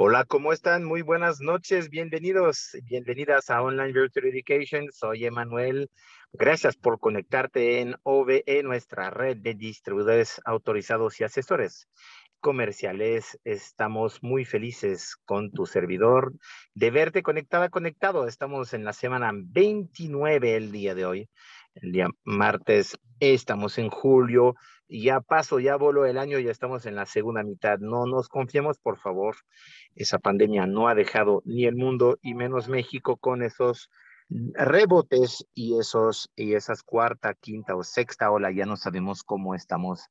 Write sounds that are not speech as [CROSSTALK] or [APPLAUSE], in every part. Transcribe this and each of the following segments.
Hola, ¿cómo están? Muy buenas noches, bienvenidos, bienvenidas a Online Virtual Education. Soy Emanuel. Gracias por conectarte en OVE, nuestra red de distribuidores autorizados y asesores comerciales. Estamos muy felices con tu servidor de verte conectada, conectado. Estamos en la semana 29 el día de hoy, el día martes. Estamos en julio ya paso, ya voló el año, ya estamos en la segunda mitad. No nos confiemos, por favor. Esa pandemia no ha dejado ni el mundo y menos México con esos rebotes y esos y esas cuarta, quinta o sexta ola, ya no sabemos cómo estamos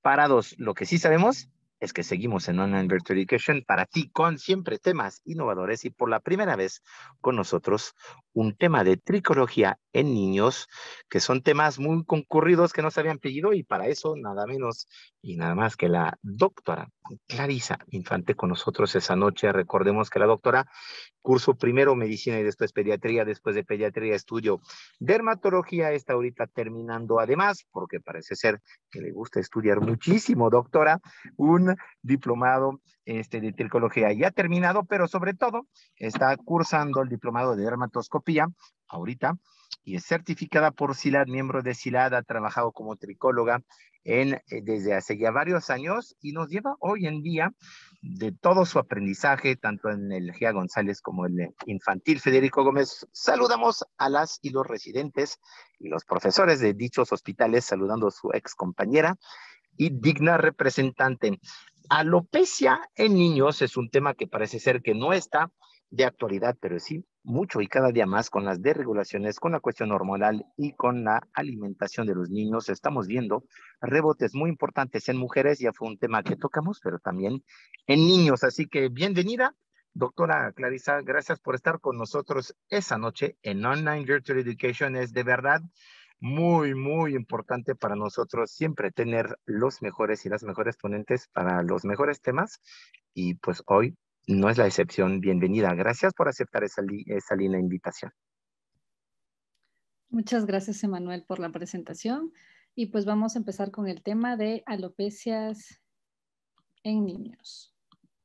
parados. Lo que sí sabemos es que seguimos en Online Virtual Education para ti con siempre temas innovadores y por la primera vez con nosotros un tema de tricología en niños, que son temas muy concurridos que no se habían pedido y para eso nada menos y nada más que la doctora Clarisa Infante con nosotros esa noche. Recordemos que la doctora curso primero medicina y después pediatría, después de pediatría estudio dermatología, está ahorita terminando además, porque parece ser que le gusta estudiar muchísimo, doctora, un diplomado este, de tricología ya terminado, pero sobre todo está cursando el diplomado de dermatoscopía ahorita y es certificada por CILAD, miembro de CILAD, ha trabajado como tricóloga en, eh, desde hace ya varios años y nos lleva hoy en día de todo su aprendizaje, tanto en el GIA González como en el infantil Federico Gómez. Saludamos a las y los residentes y los profesores de dichos hospitales, saludando a su ex compañera y digna representante. Alopecia en niños es un tema que parece ser que no está de actualidad, pero sí mucho y cada día más con las desregulaciones, con la cuestión hormonal y con la alimentación de los niños. Estamos viendo rebotes muy importantes en mujeres, ya fue un tema que tocamos, pero también en niños. Así que bienvenida, doctora Clarisa, gracias por estar con nosotros esa noche en Online Virtual Education. Es de verdad muy, muy importante para nosotros siempre tener los mejores y las mejores ponentes para los mejores temas. Y pues hoy no es la excepción. Bienvenida. Gracias por aceptar esa, linda invitación. Muchas gracias, Emanuel, por la presentación. Y pues vamos a empezar con el tema de alopecias en niños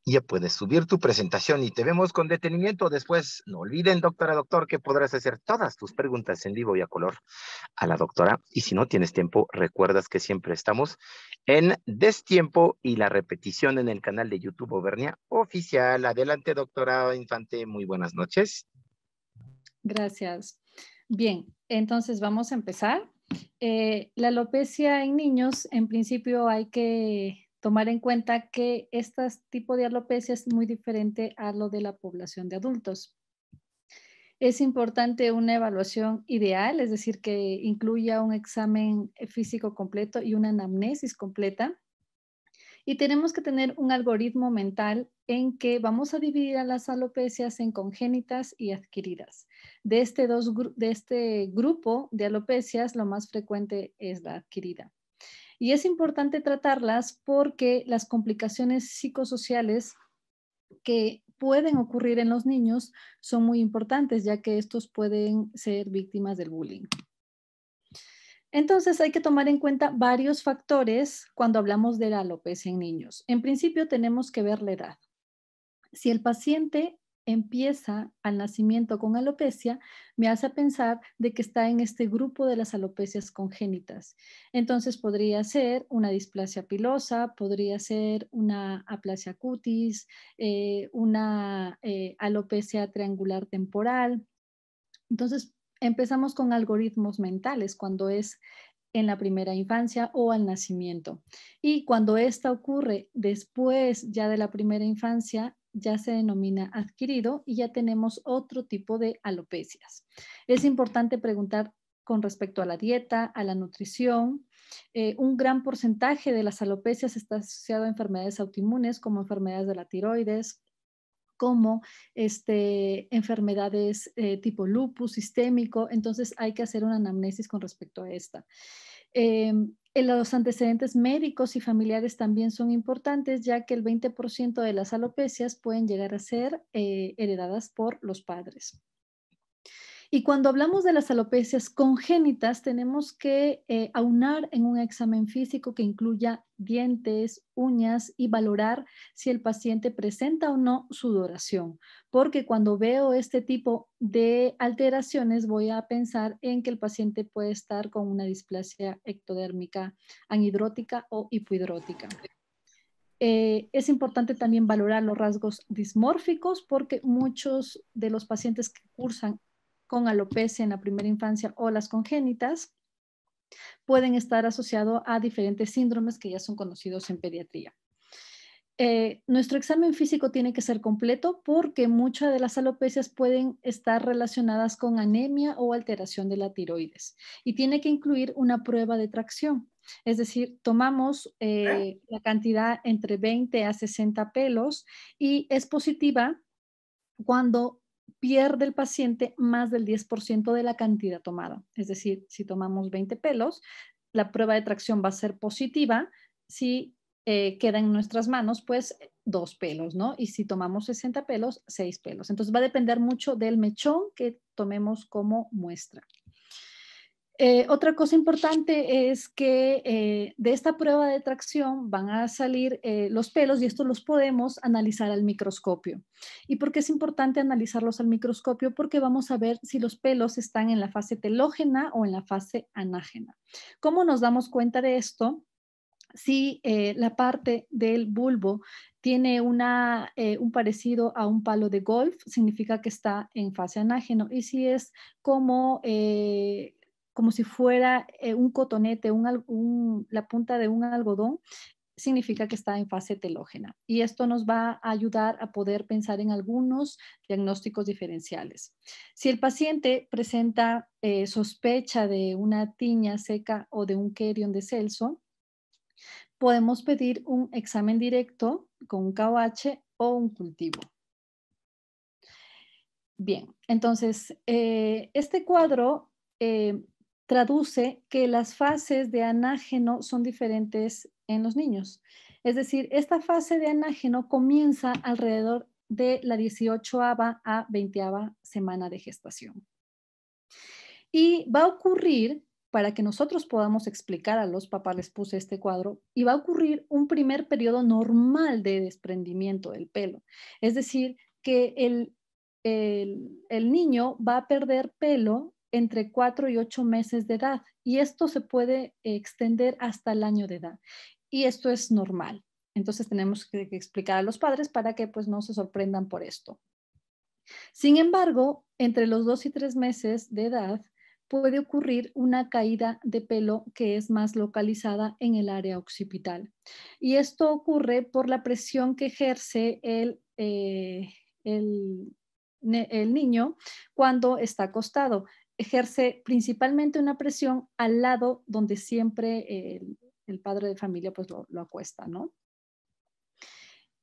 ya puedes subir tu presentación y te vemos con detenimiento después. No olviden, doctora, doctor, que podrás hacer todas tus preguntas en vivo y a color a la doctora. Y si no tienes tiempo, recuerdas que siempre estamos en Destiempo y la repetición en el canal de YouTube Obernia Oficial. Adelante, doctora Infante, muy buenas noches. Gracias. Bien, entonces vamos a empezar. Eh, la alopecia en niños, en principio hay que tomar en cuenta que este tipo de alopecia es muy diferente a lo de la población de adultos. Es importante una evaluación ideal, es decir, que incluya un examen físico completo y una anamnesis completa. Y tenemos que tener un algoritmo mental en que vamos a dividir a las alopecias en congénitas y adquiridas. De este, dos, de este grupo de alopecias, lo más frecuente es la adquirida. Y es importante tratarlas porque las complicaciones psicosociales que pueden ocurrir en los niños son muy importantes, ya que estos pueden ser víctimas del bullying. Entonces hay que tomar en cuenta varios factores cuando hablamos de la alopecia en niños. En principio tenemos que ver la edad. Si el paciente empieza al nacimiento con alopecia, me hace pensar de que está en este grupo de las alopecias congénitas. Entonces podría ser una displasia pilosa, podría ser una aplasia cutis, eh, una eh, alopecia triangular temporal. Entonces empezamos con algoritmos mentales cuando es en la primera infancia o al nacimiento. Y cuando esta ocurre después ya de la primera infancia, ya se denomina adquirido y ya tenemos otro tipo de alopecias. Es importante preguntar con respecto a la dieta, a la nutrición. Eh, un gran porcentaje de las alopecias está asociado a enfermedades autoinmunes como enfermedades de la tiroides, como este, enfermedades eh, tipo lupus sistémico. Entonces hay que hacer una anamnesis con respecto a esta. Em, eh, los antecedentes médicos y familiares también son importantes, ya que el 20% de las alopecias pueden llegar a ser eh, heredadas por los padres. Y cuando hablamos de las alopecias congénitas, tenemos que eh, aunar en un examen físico que incluya dientes, uñas y valorar si el paciente presenta o no sudoración, porque cuando veo este tipo de alteraciones voy a pensar en que el paciente puede estar con una displasia ectodérmica anhidrótica o hipohidrótica. Eh, es importante también valorar los rasgos dismórficos porque muchos de los pacientes que cursan con alopecia en la primera infancia o las congénitas pueden estar asociados a diferentes síndromes que ya son conocidos en pediatría. Eh, nuestro examen físico tiene que ser completo porque muchas de las alopecias pueden estar relacionadas con anemia o alteración de la tiroides y tiene que incluir una prueba de tracción. Es decir, tomamos eh, la cantidad entre 20 a 60 pelos y es positiva cuando pierde el paciente más del 10% de la cantidad tomada. Es decir, si tomamos 20 pelos, la prueba de tracción va a ser positiva si eh, queda en nuestras manos, pues dos pelos, ¿no? Y si tomamos 60 pelos, seis pelos. Entonces va a depender mucho del mechón que tomemos como muestra. Eh, otra cosa importante es que eh, de esta prueba de tracción van a salir eh, los pelos y estos los podemos analizar al microscopio. ¿Y por qué es importante analizarlos al microscopio? Porque vamos a ver si los pelos están en la fase telógena o en la fase anágena. ¿Cómo nos damos cuenta de esto? Si la parte del bulbo tiene una, un parecido a un palo de golf, significa que está en fase anágena. Y si es como como si fuera eh, un cotonete, la punta de un algodón, significa que está en fase telógena. Y esto nos va a ayudar a poder pensar en algunos diagnósticos diferenciales. Si el paciente presenta eh, sospecha de una tiña seca o de un querion de Celso, podemos pedir un examen directo con un KOH o un cultivo. Bien, entonces, eh, este cuadro traduce que las fases de anágeno son diferentes en los niños. Es decir, esta fase de anágeno comienza alrededor de la 18 a 20 semana de gestación. Y va a ocurrir, para que nosotros podamos explicar a los papás, les puse este cuadro, y va a ocurrir un primer periodo normal de desprendimiento del pelo. Es decir, que el, el niño va a perder pelo entre 4 y 8 meses de edad y esto se puede extender hasta el año de edad y esto es normal. Entonces tenemos que explicar a los padres para que pues no se sorprendan por esto. Sin embargo, entre los 2 y tres meses de edad puede ocurrir una caída de pelo que es más localizada en el área occipital. Y esto ocurre por la presión que ejerce el eh, niño cuando está acostado ejerce principalmente una presión al lado donde siempre eh, el, padre de familia pues lo, acuesta, ¿no?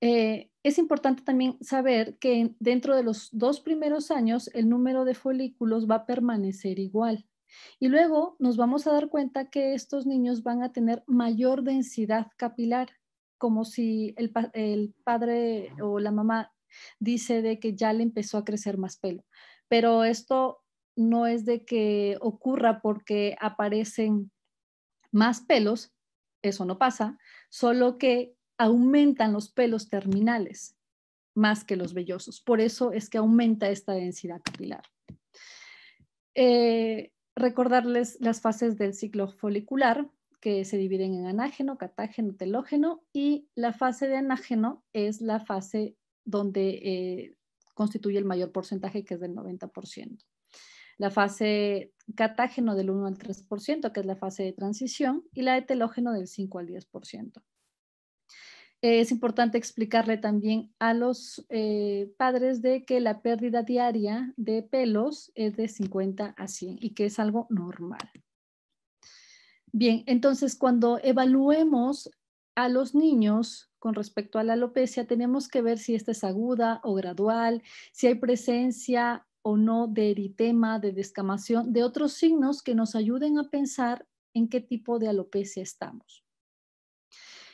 Eh, es importante también saber que dentro de los dos primeros años el número de folículos va a permanecer igual. Y luego nos vamos a dar cuenta que estos niños van a tener mayor densidad capilar, como si el, el padre o la mamá dice de que ya le empezó a crecer más pelo. Pero esto no es de que ocurra porque aparecen más pelos, eso no pasa, solo que aumentan los pelos terminales más que los vellosos. Por eso es que aumenta esta densidad capilar. Eh, recordarles las fases del ciclo folicular que se dividen en anágeno, catágeno, telógeno y la fase de anágeno es la fase donde eh, constituye el mayor porcentaje que es del 90% la fase catágeno del 1 al 3%, que es la fase de transición, y la de del 5 al 10%. Es importante explicarle también a los eh, padres de que la pérdida diaria de pelos es de 50 a 100 y que es algo normal. Bien, entonces cuando evaluemos a los niños con respecto a la alopecia, tenemos que ver si esta es aguda o gradual, si hay presencia o no de eritema, de descamación, de otros signos que nos ayuden a pensar en qué tipo de alopecia estamos.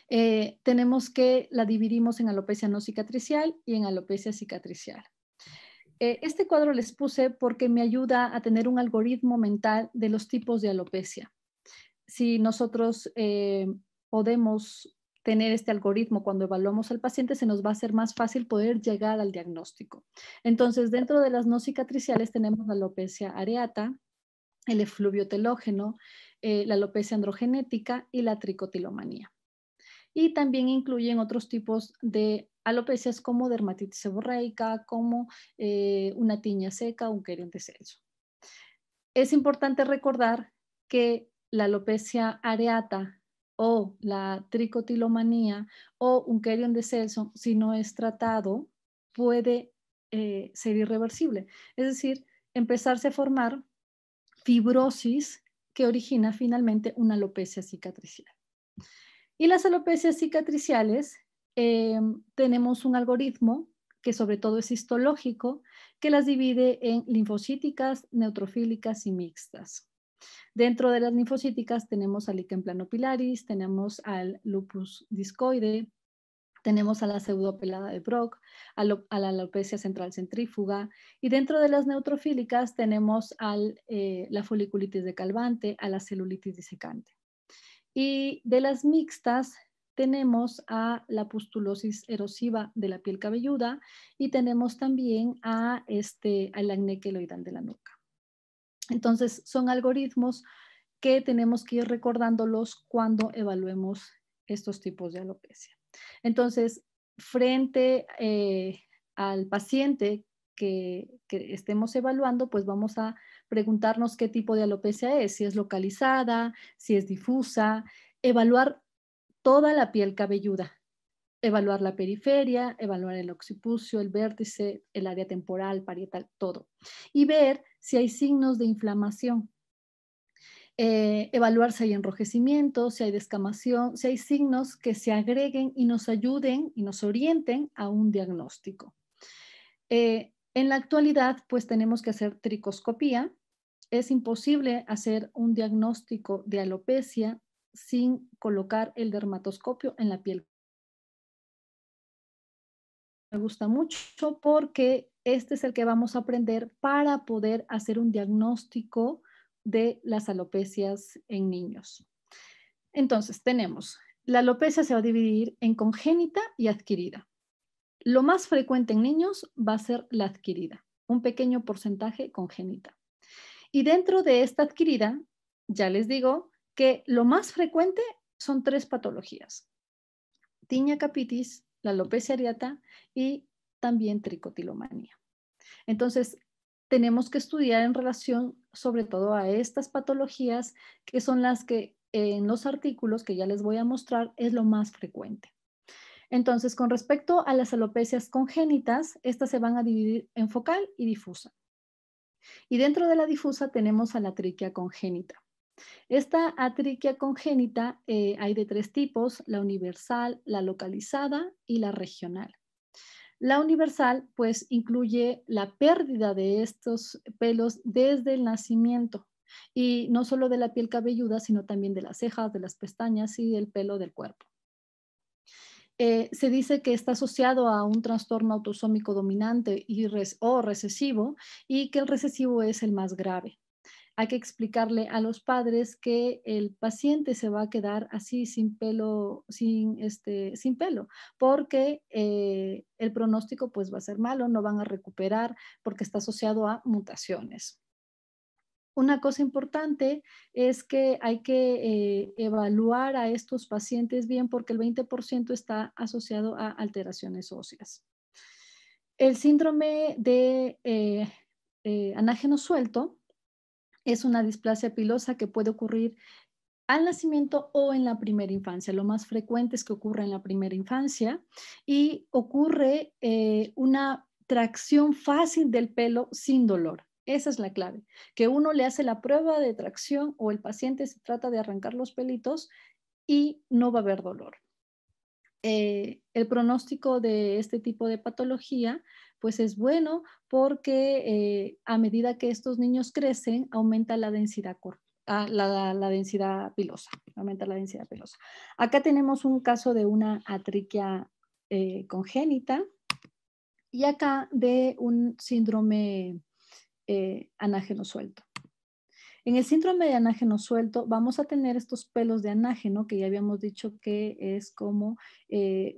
Eh, tenemos que la dividimos en alopecia no cicatricial y en alopecia cicatricial. Eh, este cuadro les puse porque me ayuda a tener un algoritmo mental de los tipos de alopecia. Si nosotros eh, podemos tener este algoritmo cuando evaluamos al paciente, se nos va a hacer más fácil poder llegar al diagnóstico. Entonces, dentro de las no cicatriciales tenemos la alopecia areata, el efluvio telógeno, eh, la alopecia androgenética y la tricotilomanía. Y también incluyen otros tipos de alopecias como dermatitis seborreica, como eh, una tiña seca, un de Es importante recordar que la alopecia areata o la tricotilomanía o un querion de Selson, si no es tratado, puede eh, ser irreversible. Es decir, empezarse a formar fibrosis que origina finalmente una alopecia cicatricial. Y las alopecias cicatriciales, eh, tenemos un algoritmo que sobre todo es histológico, que las divide en linfocíticas, neutrofílicas y mixtas. Dentro de las linfocíticas tenemos al plano planopilaris, tenemos al lupus discoide, tenemos a la pseudopelada de Brock, a, la alopecia central centrífuga y dentro de las neutrofílicas tenemos a eh, la foliculitis de calvante, a la celulitis disecante. Y de las mixtas tenemos a la pustulosis erosiva de la piel cabelluda y tenemos también a este, al acné queloidal de la nuca. Entonces, son algoritmos que tenemos que ir recordándolos cuando evaluemos estos tipos de alopecia. Entonces, frente eh, al paciente que, estemos evaluando, pues vamos a preguntarnos qué tipo de alopecia es, si es localizada, si es difusa, evaluar toda la piel cabelluda, evaluar la periferia, evaluar el occipucio, el vértice, el área temporal, parietal, todo. Y ver si hay signos de inflamación. Eh, evaluar si hay enrojecimiento, si hay descamación, si hay signos que se agreguen y nos ayuden y nos orienten a un diagnóstico. Eh, en la actualidad, pues tenemos que hacer tricoscopía. Es imposible hacer un diagnóstico de alopecia sin colocar el dermatoscopio en la piel. Me gusta mucho porque este es el que vamos a aprender para poder hacer un diagnóstico de las alopecias en niños. Entonces, tenemos, la alopecia se va a dividir en congénita y adquirida. Lo más frecuente en niños va a ser la adquirida, un pequeño porcentaje congénita. Y dentro de esta adquirida, ya les digo que lo más frecuente son tres patologías. Tiña capitis, la alopecia areata y también tricotilomanía. Entonces, tenemos que estudiar en relación sobre todo a estas patologías que son las que en los artículos que ya les voy a mostrar es lo más frecuente. Entonces, con respecto a las alopecias congénitas, estas se van a dividir en focal y difusa. Y dentro de la difusa tenemos a la triquia congénita. Esta atriquia congénita eh, hay de tres tipos, la universal, la localizada y la regional. La universal, pues, incluye la pérdida de estos pelos desde el nacimiento y no solo de la piel cabelluda, sino también de las cejas, de las pestañas y del pelo del cuerpo. Eh, se dice que está asociado a un trastorno autosómico dominante o recesivo y que el recesivo es el más grave hay que explicarle a los padres que el paciente se va a quedar así sin pelo, sin, este, sin pelo, porque eh, el pronóstico pues va a ser malo, no van a recuperar porque está asociado a mutaciones. Una cosa importante es que hay que eh, evaluar a estos pacientes bien porque el 20% está asociado a alteraciones óseas. El síndrome de eh, anágeno suelto es una displasia pilosa que puede ocurrir al nacimiento o en la primera infancia. Lo más frecuente es que ocurra en la primera infancia y ocurre eh, una tracción fácil del pelo sin dolor. Esa es la clave, que uno le hace la prueba de tracción o el paciente se trata de arrancar los pelitos y no va a haber dolor. Eh, el pronóstico de este tipo de patología pues es bueno porque eh, a medida que estos niños crecen, aumenta la densidad ah, La, densidad pilosa, aumenta la densidad Acá tenemos un caso de una atriquia eh, congénita y acá de un síndrome eh, anágeno suelto. En el síndrome de anágeno suelto vamos a tener estos pelos de anágeno que ya habíamos dicho que es como,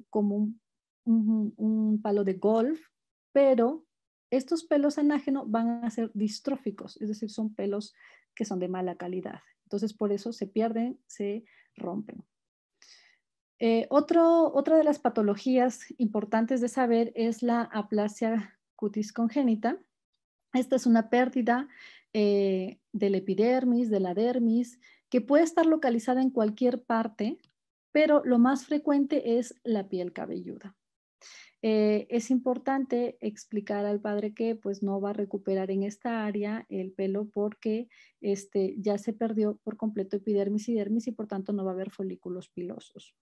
como un, palo de golf pero estos pelos anágenos van a ser distróficos, es decir, son pelos que son de mala calidad. Entonces, por eso se pierden, se rompen. Eh, otra de las patologías importantes de saber es la aplasia cutis congénita. Esta es una pérdida eh, del epidermis, de la dermis, que puede estar localizada en cualquier parte, pero lo más frecuente es la piel cabelluda. Eh, es importante explicar al padre que pues no va a recuperar en esta área el pelo porque este, ya se perdió por completo epidermis y dermis y por tanto no va a haber folículos pilosos.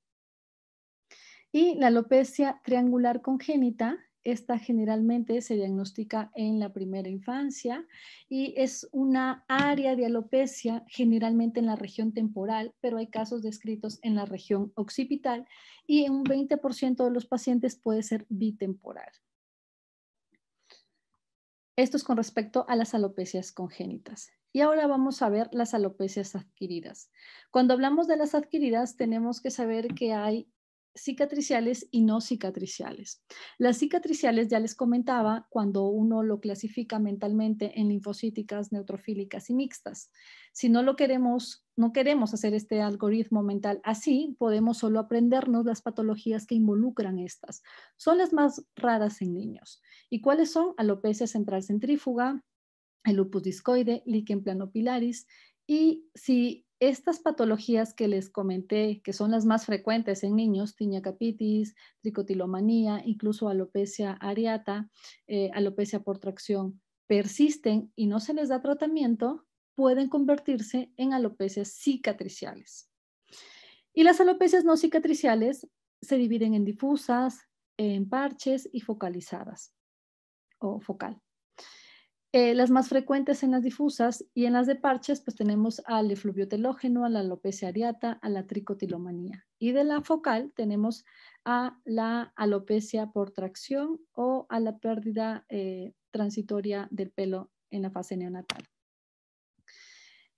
Y la alopecia triangular congénita esta generalmente se diagnostica en la primera infancia y es una área de alopecia generalmente en la región temporal, pero hay casos descritos en la región occipital y en un 20% de los pacientes puede ser bitemporal. Esto es con respecto a las alopecias congénitas. Y ahora vamos a ver las alopecias adquiridas. Cuando hablamos de las adquiridas, tenemos que saber que hay cicatriciales y no cicatriciales. Las cicatriciales ya les comentaba cuando uno lo clasifica mentalmente en linfocíticas, neutrofílicas y mixtas. Si no lo queremos, no queremos hacer este algoritmo mental así, podemos solo aprendernos las patologías que involucran estas. Son las más raras en niños. ¿Y cuáles son? Alopecia central centrífuga, el lupus discoide, plano planopilaris, y si estas patologías que les comenté, que son las más frecuentes en niños, capitis, tricotilomanía, incluso alopecia areata, eh, alopecia por tracción, persisten y no se les da tratamiento, pueden convertirse en alopecias cicatriciales. Y las alopecias no cicatriciales se dividen en difusas, en parches y focalizadas o focal. Eh, las más frecuentes en las difusas y en las de parches, pues tenemos al efluvio telógeno, a la alopecia areata, a la tricotilomanía. Y de la focal tenemos a la alopecia por tracción o a la pérdida eh, transitoria del pelo en la fase neonatal.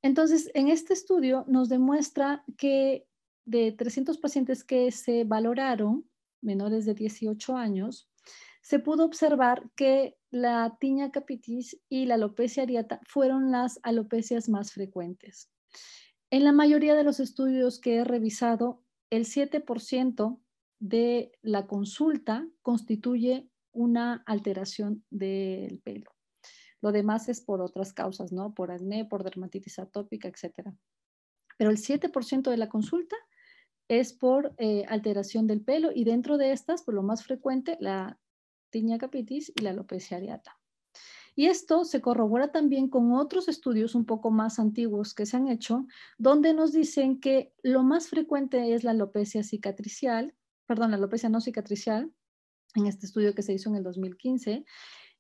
Entonces, en este estudio nos demuestra que de 300 pacientes que se valoraron, menores de 18 años, se pudo observar que la tiña capitis y la alopecia areata fueron las alopecias más frecuentes. En la mayoría de los estudios que he revisado, el 7% de la consulta constituye una alteración del pelo. Lo demás es por otras causas, ¿no? Por acné, por dermatitis atópica, etc. Pero el 7% de la consulta es por eh, alteración del pelo y dentro de estas, por pues, lo más frecuente, la tinea capitis y la alopecia areata. Y esto se corrobora también con otros estudios un poco más antiguos que se han hecho, donde nos dicen que lo más frecuente es la alopecia cicatricial, perdón, la alopecia no cicatricial, en este estudio que se hizo en el 2015.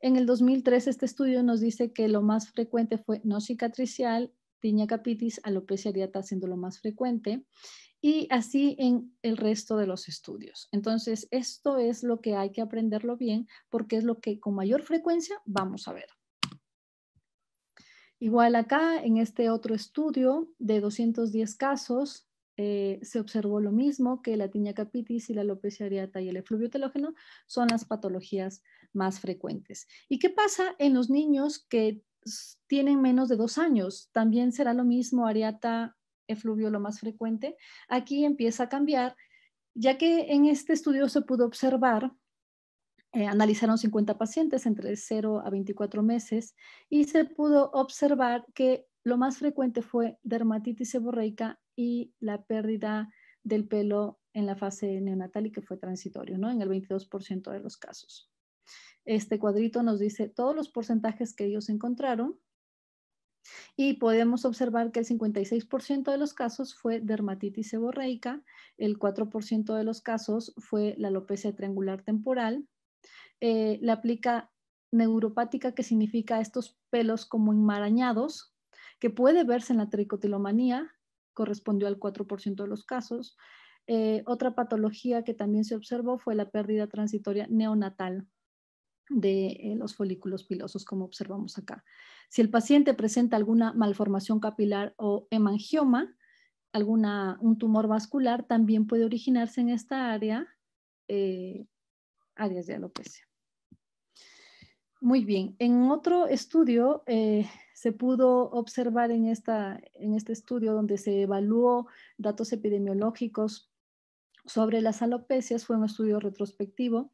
En el 2003 este estudio nos dice que lo más frecuente fue no cicatricial, tiña capitis, alopecia areata siendo lo más frecuente y así en el resto de los estudios. Entonces, esto es lo que hay que aprenderlo bien porque es lo que con mayor frecuencia vamos a ver. Igual acá, en este otro estudio de 210 casos, eh, se observó lo mismo que la tiña capitis y la alopecia areata y el efluvio telógeno son las patologías más frecuentes. ¿Y qué pasa en los niños que tienen menos de dos años? También será lo mismo areata fluvio lo más frecuente, aquí empieza a cambiar, ya que en este estudio se pudo observar, eh, analizaron 50 pacientes entre 0 a 24 meses y se pudo observar que lo más frecuente fue dermatitis seborreica y la pérdida del pelo en la fase neonatal y que fue transitorio, ¿no? En el 22% de los casos. Este cuadrito nos dice todos los porcentajes que ellos encontraron y podemos observar que el 56% de los casos fue dermatitis seborreica, el 4% de los casos fue la alopecia triangular temporal, eh, la aplica neuropática, que significa estos pelos como enmarañados, que puede verse en la tricotilomanía, correspondió al 4% de los casos. Eh, otra patología que también se observó fue la pérdida transitoria neonatal, de eh, los folículos pilosos, como observamos acá. Si el paciente presenta alguna malformación capilar o hemangioma, alguna, un tumor vascular, también puede originarse en esta área, eh, áreas de alopecia. Muy bien, en otro estudio eh, se pudo observar en, esta, en este estudio donde se evaluó datos epidemiológicos sobre las alopecias, fue un estudio retrospectivo,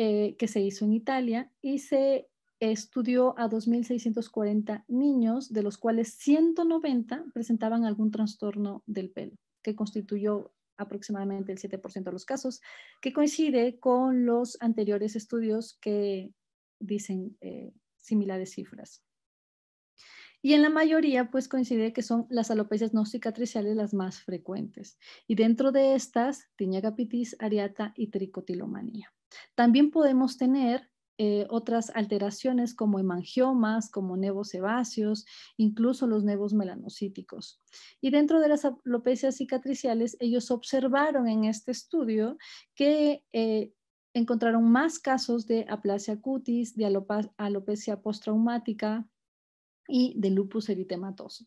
eh, que se hizo en Italia y se estudió a 2.640 niños, de los cuales 190 presentaban algún trastorno del pelo, que constituyó aproximadamente el 7% de los casos, que coincide con los anteriores estudios que dicen eh, similares cifras y en la mayoría pues coincide que son las alopecias no cicatriciales las más frecuentes. Y dentro de estas, tiñagapitis, areata y tricotilomanía. También podemos tener eh, otras alteraciones como hemangiomas, como nevos sebáceos, incluso los nevos melanocíticos. Y dentro de las alopecias cicatriciales, ellos observaron en este estudio que eh, encontraron más casos de aplasia cutis, de alopecia postraumática, y de lupus eritematoso.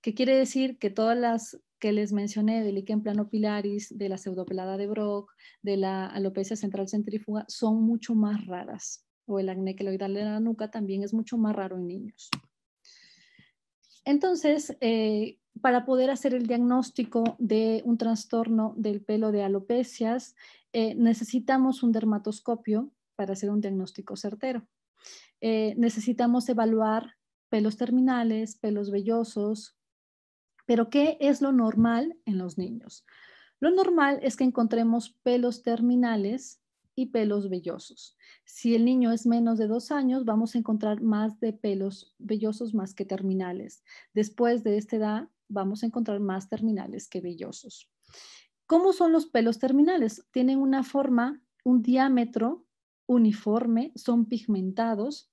que quiere decir? Que todas las que les mencioné del líquen plano pilaris, de la pseudopelada de Brock, de la alopecia central centrífuga, son mucho más raras. O el acné queloidal de la nuca también es mucho más raro en niños. Entonces, eh, para poder hacer el diagnóstico de un trastorno del pelo de alopecias, eh, necesitamos un dermatoscopio para hacer un diagnóstico certero. Eh, necesitamos evaluar pelos terminales, pelos vellosos. Pero ¿qué es lo normal en los niños? Lo normal es que encontremos pelos terminales y pelos vellosos. Si el niño es menos de dos años, vamos a encontrar más de pelos vellosos más que terminales. Después de esta edad, vamos a encontrar más terminales que vellosos. ¿Cómo son los pelos terminales? Tienen una forma, un diámetro uniforme, son pigmentados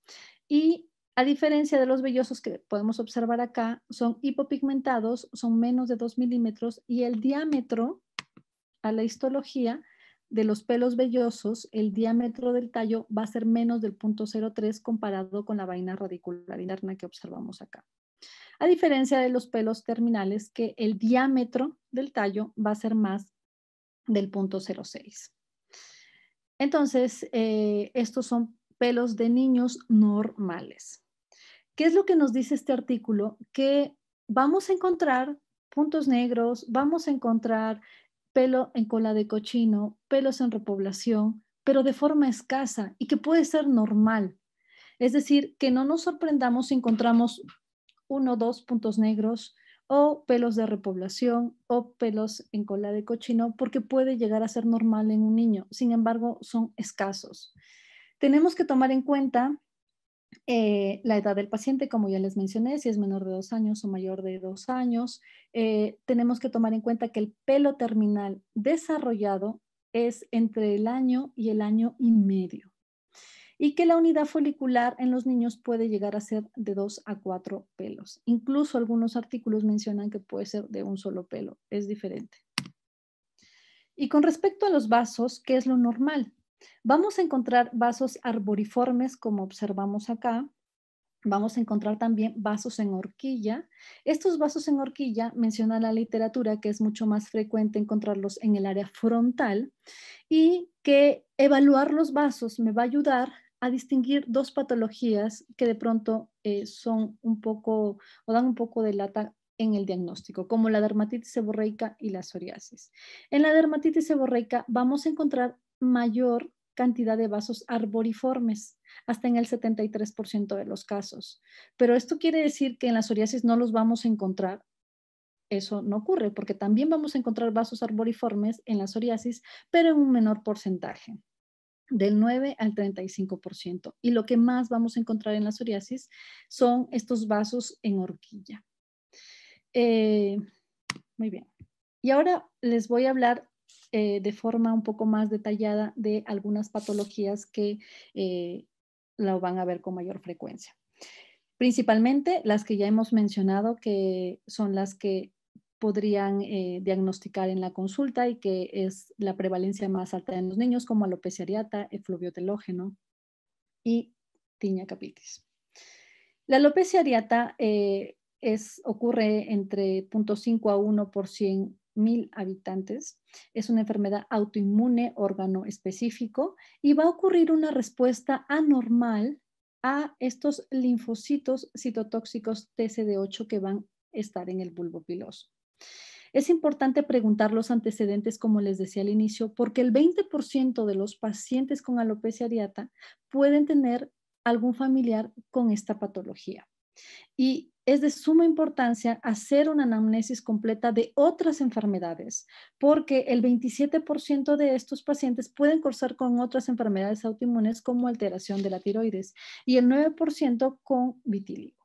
y a diferencia de los vellosos que podemos observar acá, son hipopigmentados, son menos de 2 milímetros y el diámetro a la histología de los pelos vellosos, el diámetro del tallo va a ser menos del 0.03 comparado con la vaina radicular interna que observamos acá. A diferencia de los pelos terminales, que el diámetro del tallo va a ser más del 0.06. Entonces, eh, estos son pelos de niños normales. ¿Qué es lo que nos dice este artículo? Que vamos a encontrar puntos negros, vamos a encontrar pelo en cola de cochino, pelos en repoblación, pero de forma escasa y que puede ser normal. Es decir, que no nos sorprendamos si encontramos uno o dos puntos negros o pelos de repoblación o pelos en cola de cochino, porque puede llegar a ser normal en un niño. Sin embargo, son escasos. Tenemos que tomar en cuenta eh, la edad del paciente, como ya les mencioné, si es menor de dos años o mayor de dos años, eh, tenemos que tomar en cuenta que el pelo terminal desarrollado es entre el año y el año y medio y que la unidad folicular en los niños puede llegar a ser de dos a cuatro pelos. Incluso algunos artículos mencionan que puede ser de un solo pelo, es diferente. Y con respecto a los vasos, ¿qué es lo normal? Vamos a encontrar vasos arboriformes como observamos acá. Vamos a encontrar también vasos en horquilla. Estos vasos en horquilla menciona la literatura que es mucho más frecuente encontrarlos en el área frontal y que evaluar los vasos me va a ayudar a distinguir dos patologías que de pronto eh, son un poco o dan un poco de lata en el diagnóstico, como la dermatitis seborreica y la psoriasis. En la dermatitis seborreica vamos a encontrar mayor cantidad de vasos arboriformes, hasta en el 73% de los casos. Pero esto quiere decir que en la psoriasis no los vamos a encontrar. Eso no ocurre porque también vamos a encontrar vasos arboriformes en la psoriasis, pero en un menor porcentaje del 9 al 35%. Y lo que más vamos a encontrar en la psoriasis son estos vasos en horquilla. Eh, muy bien. Y ahora les voy a hablar eh, de forma un poco más detallada de algunas patologías que eh, lo van a ver con mayor frecuencia. Principalmente las que ya hemos mencionado, que son las que podrían eh, diagnosticar en la consulta y que es la prevalencia más alta en los niños, como alopecia areata, efluvio telógeno y tiña capitis. La alopecia areata ocurre entre 0.5 a 1 por 100 mil habitantes es una enfermedad autoinmune, órgano específico, y va a ocurrir una respuesta anormal a estos linfocitos citotóxicos TCD8 que van a estar en el bulbo piloso. Es importante preguntar los antecedentes, como les decía al inicio, porque el 20% de los pacientes con alopecia areata pueden tener algún familiar con esta patología. Y es de suma importancia hacer una anamnesis completa de otras enfermedades, porque el 27% de estos pacientes pueden cursar con otras enfermedades autoinmunes como alteración de la tiroides y el 9% con vitíligo.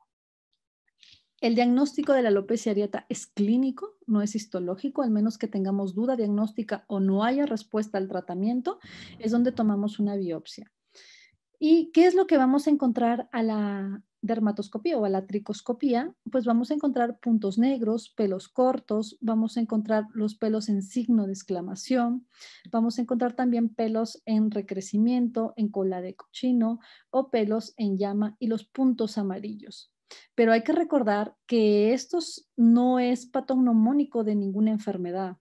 El diagnóstico de la alopecia areata es clínico, no es histológico, al menos que tengamos duda diagnóstica o no haya respuesta al tratamiento, es donde tomamos una biopsia. ¿Y qué es lo que vamos a encontrar a la, dermatoscopía o a la tricoscopía, pues vamos a encontrar puntos negros, pelos cortos, vamos a encontrar los pelos en signo de exclamación, vamos a encontrar también pelos en recrecimiento, en cola de cochino o pelos en llama y los puntos amarillos. Pero hay que recordar que estos no es patognomónico de ninguna enfermedad.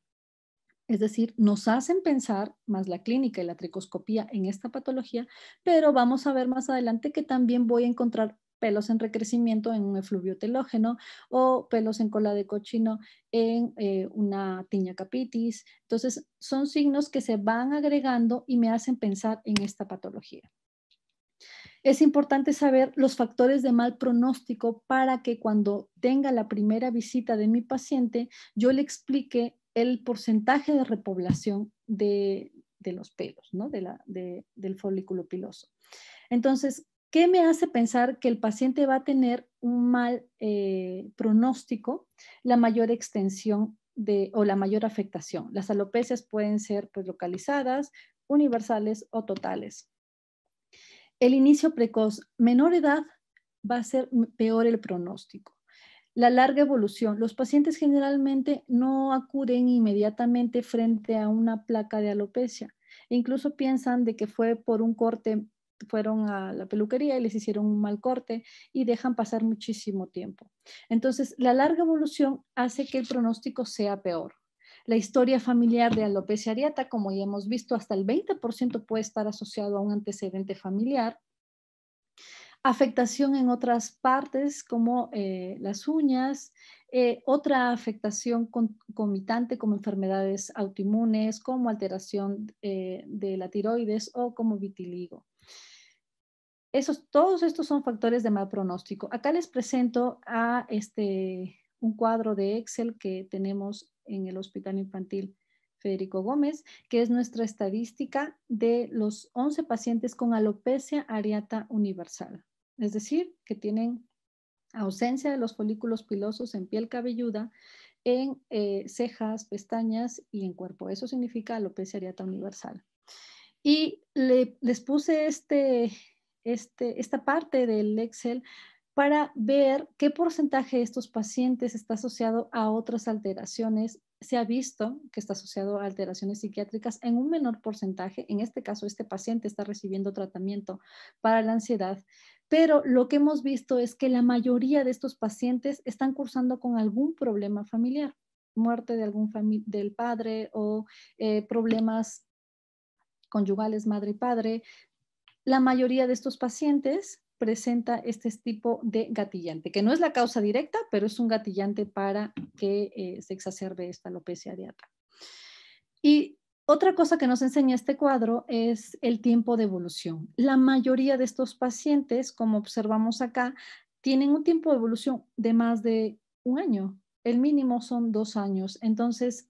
Es decir, nos hacen pensar, más la clínica y la tricoscopía en esta patología, pero vamos a ver más adelante que también voy a encontrar pelos en recrecimiento en un efluvio telógeno o pelos en cola de cochino en eh, una tiña capitis. Entonces, son signos que se van agregando y me hacen pensar en esta patología. Es importante saber los factores de mal pronóstico para que cuando tenga la primera visita de mi paciente, yo le explique el porcentaje de repoblación de, los pelos, ¿no? del folículo piloso. Entonces, ¿Qué me hace pensar que el paciente va a tener un mal eh, pronóstico, la mayor extensión o la mayor afectación? Las alopecias pueden ser pues, localizadas, universales o totales. El inicio precoz, menor edad, va a ser peor el pronóstico. La larga evolución. Los pacientes generalmente no acuden inmediatamente frente a una placa de alopecia. E incluso piensan de que fue por un corte fueron a la peluquería y les hicieron un mal corte y dejan pasar muchísimo tiempo. Entonces, la larga evolución hace que el pronóstico sea peor. La historia familiar de alopecia areata, como ya hemos visto, hasta el 20% puede estar asociado a un antecedente familiar. Afectación en otras partes como eh, las uñas, eh, otra afectación concomitante como enfermedades autoinmunes, como alteración eh, de la tiroides o como vitiligo. Esos, todos estos son factores de mal pronóstico. Acá les presento a este, un cuadro de Excel que tenemos en el Hospital Infantil Federico Gómez, que es nuestra estadística de los 11 pacientes con alopecia areata universal, es decir, que tienen ausencia de los folículos pilosos en piel cabelluda, en eh, cejas, pestañas y en cuerpo. Eso significa alopecia areata universal. Y le, les puse este, este, esta parte del Excel para ver qué porcentaje de estos pacientes está asociado a otras alteraciones. Se ha visto que está asociado a alteraciones psiquiátricas en un menor porcentaje. En este caso, este paciente está recibiendo tratamiento para la ansiedad, pero lo que hemos visto es que la mayoría de estos pacientes están cursando con algún problema familiar, muerte de algún del padre o eh, problemas conyugales madre y padre, la mayoría de estos pacientes presenta este tipo de gatillante, que no es la causa directa, pero es un gatillante para que eh, se exacerbe esta alopecia areata. Y otra cosa que nos enseña este cuadro es el tiempo de evolución. La mayoría de estos pacientes, como observamos acá, tienen un tiempo de evolución de más de un año. El mínimo son dos años. Entonces,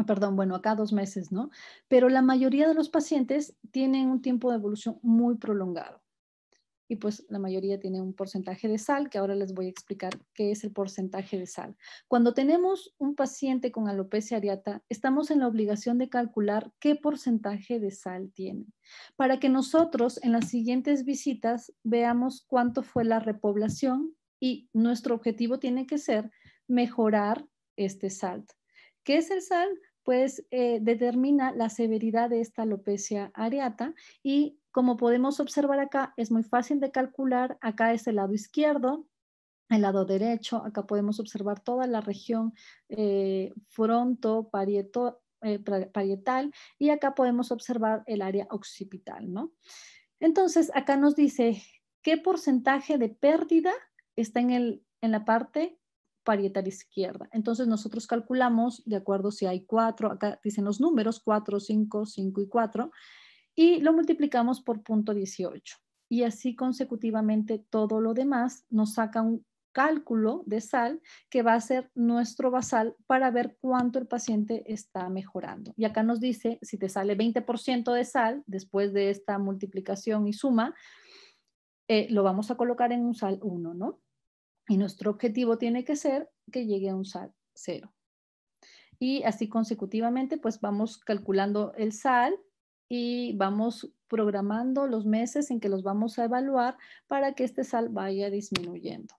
Ah, perdón, bueno, acá dos meses, ¿no? Pero la mayoría de los pacientes tienen un tiempo de evolución muy prolongado. Y pues la mayoría tiene un porcentaje de sal, que ahora les voy a explicar qué es el porcentaje de sal. Cuando tenemos un paciente con alopecia areata, estamos en la obligación de calcular qué porcentaje de sal tiene, para que nosotros en las siguientes visitas veamos cuánto fue la repoblación y nuestro objetivo tiene que ser mejorar este SAL. ¿Qué es el SAL? pues eh, determina la severidad de esta alopecia areata y como podemos observar acá, es muy fácil de calcular. Acá es el lado izquierdo, el lado derecho. Acá podemos observar toda la región eh, fronto, eh, parietal y acá podemos observar el área occipital, Entonces, acá nos dice qué porcentaje de pérdida está en, en la parte parietal izquierda. Entonces nosotros calculamos de acuerdo si hay cuatro, acá dicen los números 4, 5, 5 y 4, y lo multiplicamos por punto 18. Y así consecutivamente todo lo demás nos saca un cálculo de sal que va a ser nuestro basal para ver cuánto el paciente está mejorando. Y acá nos dice si te sale 20% de sal después de esta multiplicación y suma, eh, lo vamos a colocar en un sal 1, ¿no? Y nuestro objetivo tiene que ser que llegue a un SAL cero. Y así consecutivamente, pues vamos calculando el SAL y vamos programando los meses en que los vamos a evaluar para que este SAL vaya disminuyendo.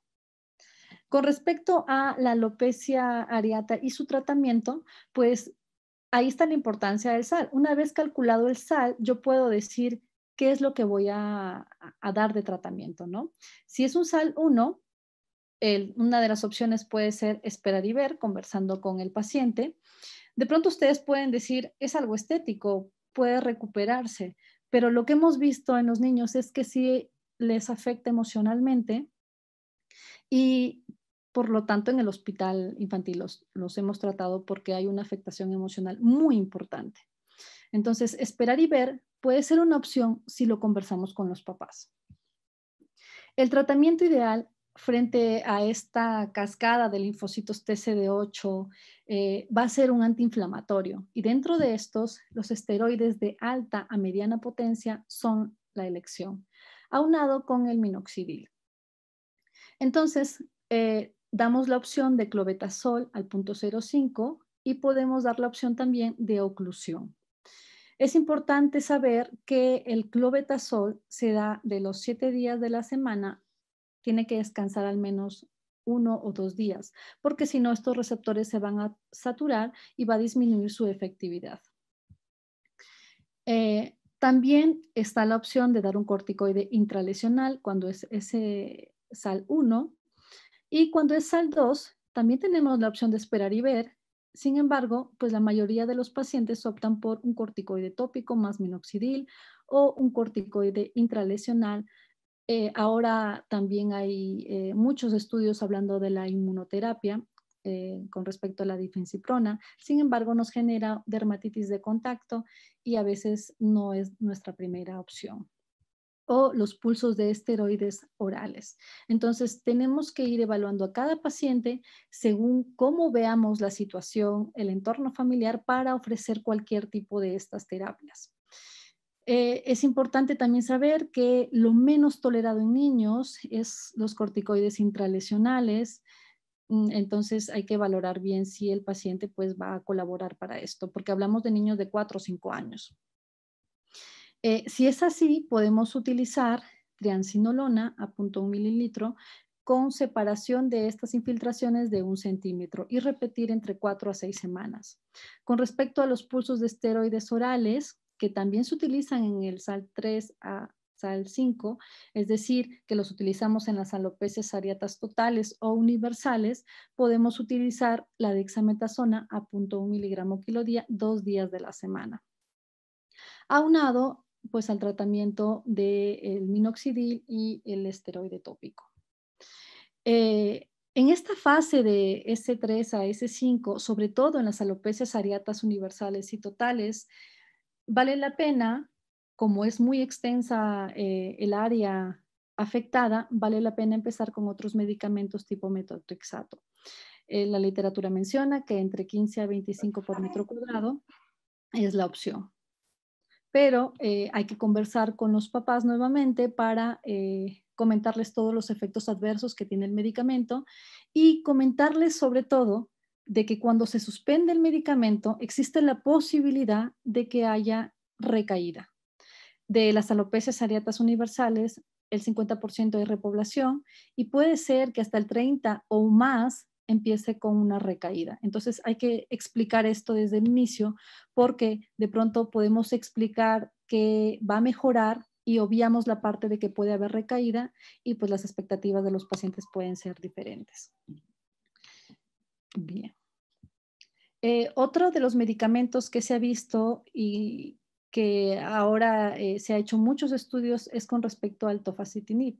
Con respecto a la alopecia areata y su tratamiento, pues ahí está la importancia del SAL. Una vez calculado el SAL, yo puedo decir qué es lo que voy a, dar de tratamiento, ¿no? Si es un SAL 1, una de las opciones puede ser esperar y ver, conversando con el paciente. De pronto ustedes pueden decir, es algo estético, puede recuperarse, pero lo que hemos visto en los niños es que sí les afecta emocionalmente y por lo tanto en el hospital infantil los, los hemos tratado porque hay una afectación emocional muy importante. Entonces, esperar y ver puede ser una opción si lo conversamos con los papás. El tratamiento ideal frente a esta cascada de linfocitos TCD8 eh, va a ser un antiinflamatorio. Y dentro de estos, los esteroides de alta a mediana potencia son la elección, aunado con el minoxidil. Entonces, eh, damos la opción de clobetasol al punto 0.5 y podemos dar la opción también de oclusión. Es importante saber que el clobetasol se da de los 7 días de la semana tiene que descansar al menos uno o dos días, porque si no, estos receptores se van a saturar y va a disminuir su efectividad. Eh, también está la opción de dar un corticoide intralesional cuando es ese SAL 1 y cuando es SAL 2 también tenemos la opción de esperar y ver. Sin embargo, pues la mayoría de los pacientes optan por un corticoide tópico más minoxidil o un corticoide intralesional eh, ahora también hay eh, muchos estudios hablando de la inmunoterapia eh, con respecto a la difensiprona. Sin embargo, nos genera dermatitis de contacto y a veces no es nuestra primera opción. O los pulsos de esteroides orales. Entonces, tenemos que ir evaluando a cada paciente según cómo veamos la situación, el entorno familiar, para ofrecer cualquier tipo de estas terapias. Eh, es importante también saber que lo menos tolerado en niños es los corticoides intralesionales, mm, entonces hay que valorar bien si el paciente pues va a colaborar para esto, porque hablamos de niños de 4 o 5 años. Eh, si es así, podemos utilizar triancinolona a punto un mililitro con separación de estas infiltraciones de un centímetro y repetir entre 4 a 6 semanas. Con respecto a los pulsos de esteroides orales, que también se utilizan en el SAL 3 a SAL 5, es decir, que los utilizamos en las alopecias ariatas totales o universales, podemos utilizar la dexametasona a 0.1 miligramo día dos días de la semana. Aunado pues al tratamiento del minoxidil y el esteroide tópico. Eh, en esta fase de S3 a S5, sobre todo en las alopecias areatas universales y totales, vale la pena, como es muy extensa eh, el área afectada, vale la pena empezar con otros medicamentos tipo metotrexato. Eh, la literatura menciona que entre 15 a 25 por metro cuadrado es la opción. Pero eh, hay que conversar con los papás nuevamente para eh, comentarles todos los efectos adversos que tiene el medicamento y comentarles sobre todo de que cuando se suspende el medicamento existe la posibilidad de que haya recaída. De las alopecias areatas universales, el 50% de repoblación y puede ser que hasta el 30 o más empiece con una recaída. Entonces hay que explicar esto desde el inicio porque de pronto podemos explicar que va a mejorar y obviamos la parte de que puede haber recaída y pues las expectativas de los pacientes pueden ser diferentes. Bien. Eh, otro de los medicamentos que se ha visto y que ahora eh, se ha hecho muchos estudios es con respecto al tofacitinib.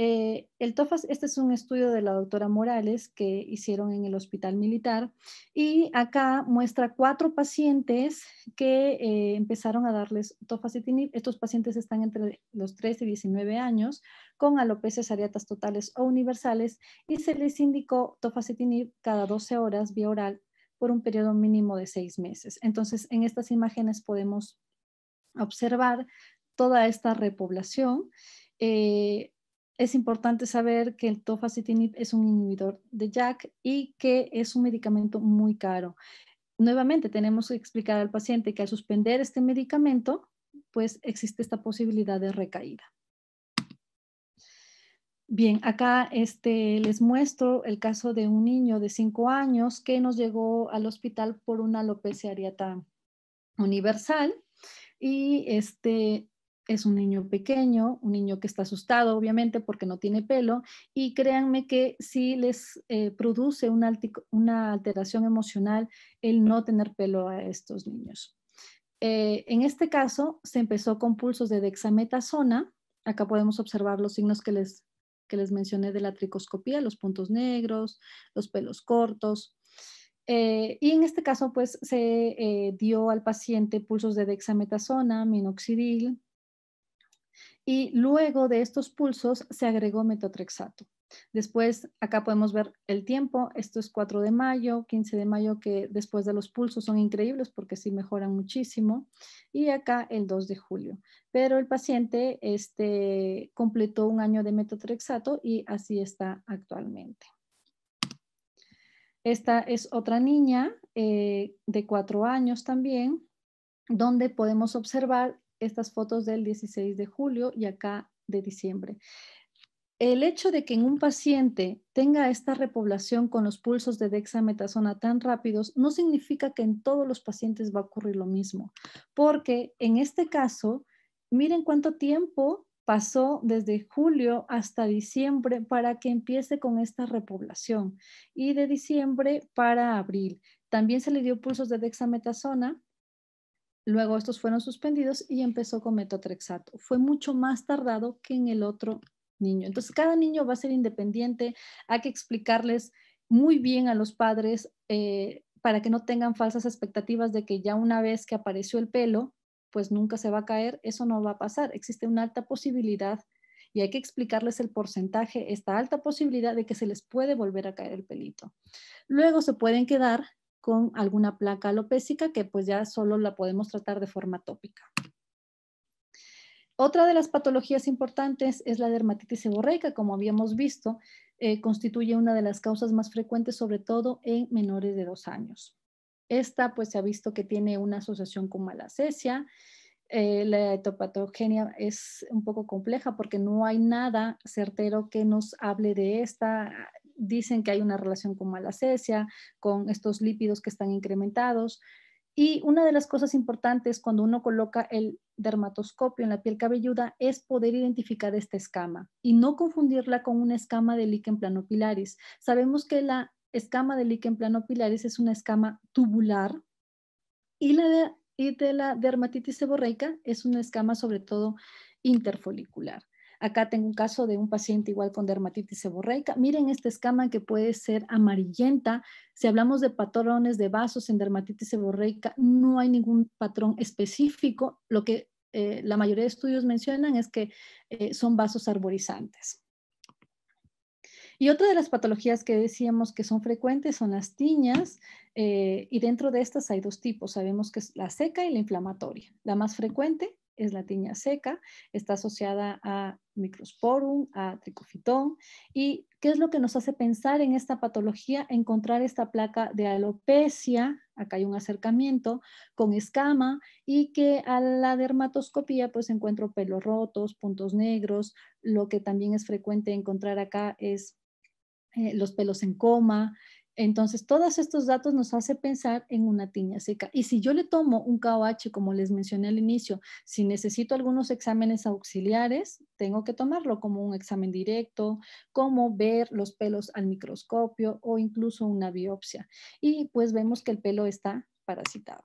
Eh, el tofas, este es un estudio de la doctora Morales que hicieron en el hospital militar y acá muestra cuatro pacientes que empezaron a darles tofacitinib. Estos pacientes están entre los 13 y 19 años con alopecias areatas totales o universales y se les indicó tofacitinib cada 12 horas vía oral por un periodo mínimo de seis meses. Entonces, en estas imágenes podemos observar toda esta repoblación. Eh, es importante saber que el tofacitinib es un inhibidor de JAK y que es un medicamento muy caro. Nuevamente, tenemos que explicar al paciente que al suspender este medicamento, pues existe esta posibilidad de recaída. Bien, acá este, les muestro el caso de un niño de 5 años que nos llegó al hospital por una alopecia areata universal y este es un niño pequeño, un niño que está asustado obviamente porque no tiene pelo y créanme que sí les eh, produce una, alteración emocional el no tener pelo a estos niños. Eh, en este caso se empezó con pulsos de dexametasona. Acá podemos observar los signos que les que les mencioné de la tricoscopía, los puntos negros, los pelos cortos. Eh, y en este caso, pues se eh, dio al paciente pulsos de dexametasona, minoxidil, y luego de estos pulsos se agregó metotrexato. Después, acá podemos ver el tiempo. Esto es 4 de mayo, 15 de mayo, que después de los pulsos son increíbles porque sí mejoran muchísimo. Y acá el 2 de julio. Pero el paciente este, completó un año de metotrexato y así está actualmente. Esta es otra niña eh, de 4 años también, donde podemos observar estas fotos del 16 de julio y acá de diciembre el hecho de que en un paciente tenga esta repoblación con los pulsos de dexametasona tan rápidos no significa que en todos los pacientes va a ocurrir lo mismo, porque en este caso, miren cuánto tiempo pasó desde julio hasta diciembre para que empiece con esta repoblación y de diciembre para abril. También se le dio pulsos de dexametasona, luego estos fueron suspendidos y empezó con metotrexato. Fue mucho más tardado que en el otro niño. Entonces, cada niño va a ser independiente, hay que explicarles muy bien a los padres eh, para que no tengan falsas expectativas de que ya una vez que apareció el pelo, pues nunca se va a caer, eso no va a pasar, existe una alta posibilidad y hay que explicarles el porcentaje, esta alta posibilidad de que se les puede volver a caer el pelito. Luego se pueden quedar con alguna placa alopésica que pues ya solo la podemos tratar de forma tópica. Otra de las patologías importantes es la dermatitis seborreica, como habíamos visto, eh, constituye una de las causas más frecuentes, sobre todo en menores de dos años. Esta, pues, se ha visto que tiene una asociación con malacesia. Eh, la etopatogenia es un poco compleja porque no hay nada certero que nos hable de esta. Dicen que hay una relación con malacesia, con estos lípidos que están incrementados, y una de las cosas importantes cuando uno coloca el dermatoscopio en la piel cabelluda es poder identificar esta escama y no confundirla con una escama de líquen planopilaris. Sabemos que la escama de líquen planopilaris es una escama tubular y la de la dermatitis seborreica es una escama sobre todo interfolicular. Acá tengo un caso de un paciente igual con dermatitis seborreica. Miren esta escama que puede ser amarillenta. Si hablamos de patrones de vasos en dermatitis seborreica, no hay ningún patrón específico. Lo que eh, la mayoría de estudios mencionan es que eh, son vasos arborizantes. Y otra de las patologías que decíamos que son frecuentes son las tiñas, eh, y dentro de estas hay dos tipos. Sabemos que es la seca y la inflamatoria. La más frecuente es la tiña seca, está asociada a microsporum, a tricofitón. ¿Y qué es lo que nos hace pensar en esta patología? Encontrar esta placa de alopecia, acá hay un acercamiento, con escama y que a la dermatoscopía pues encuentro pelos rotos, puntos negros, lo que también es frecuente encontrar acá es eh, los pelos en coma, entonces, todos estos datos nos hace pensar en una tiña seca. Y si yo le tomo un KOH, como les mencioné al inicio, si necesito algunos exámenes auxiliares, tengo que tomarlo como un examen directo, como ver los pelos al microscopio o incluso una biopsia. Y pues vemos que el pelo está parasitado.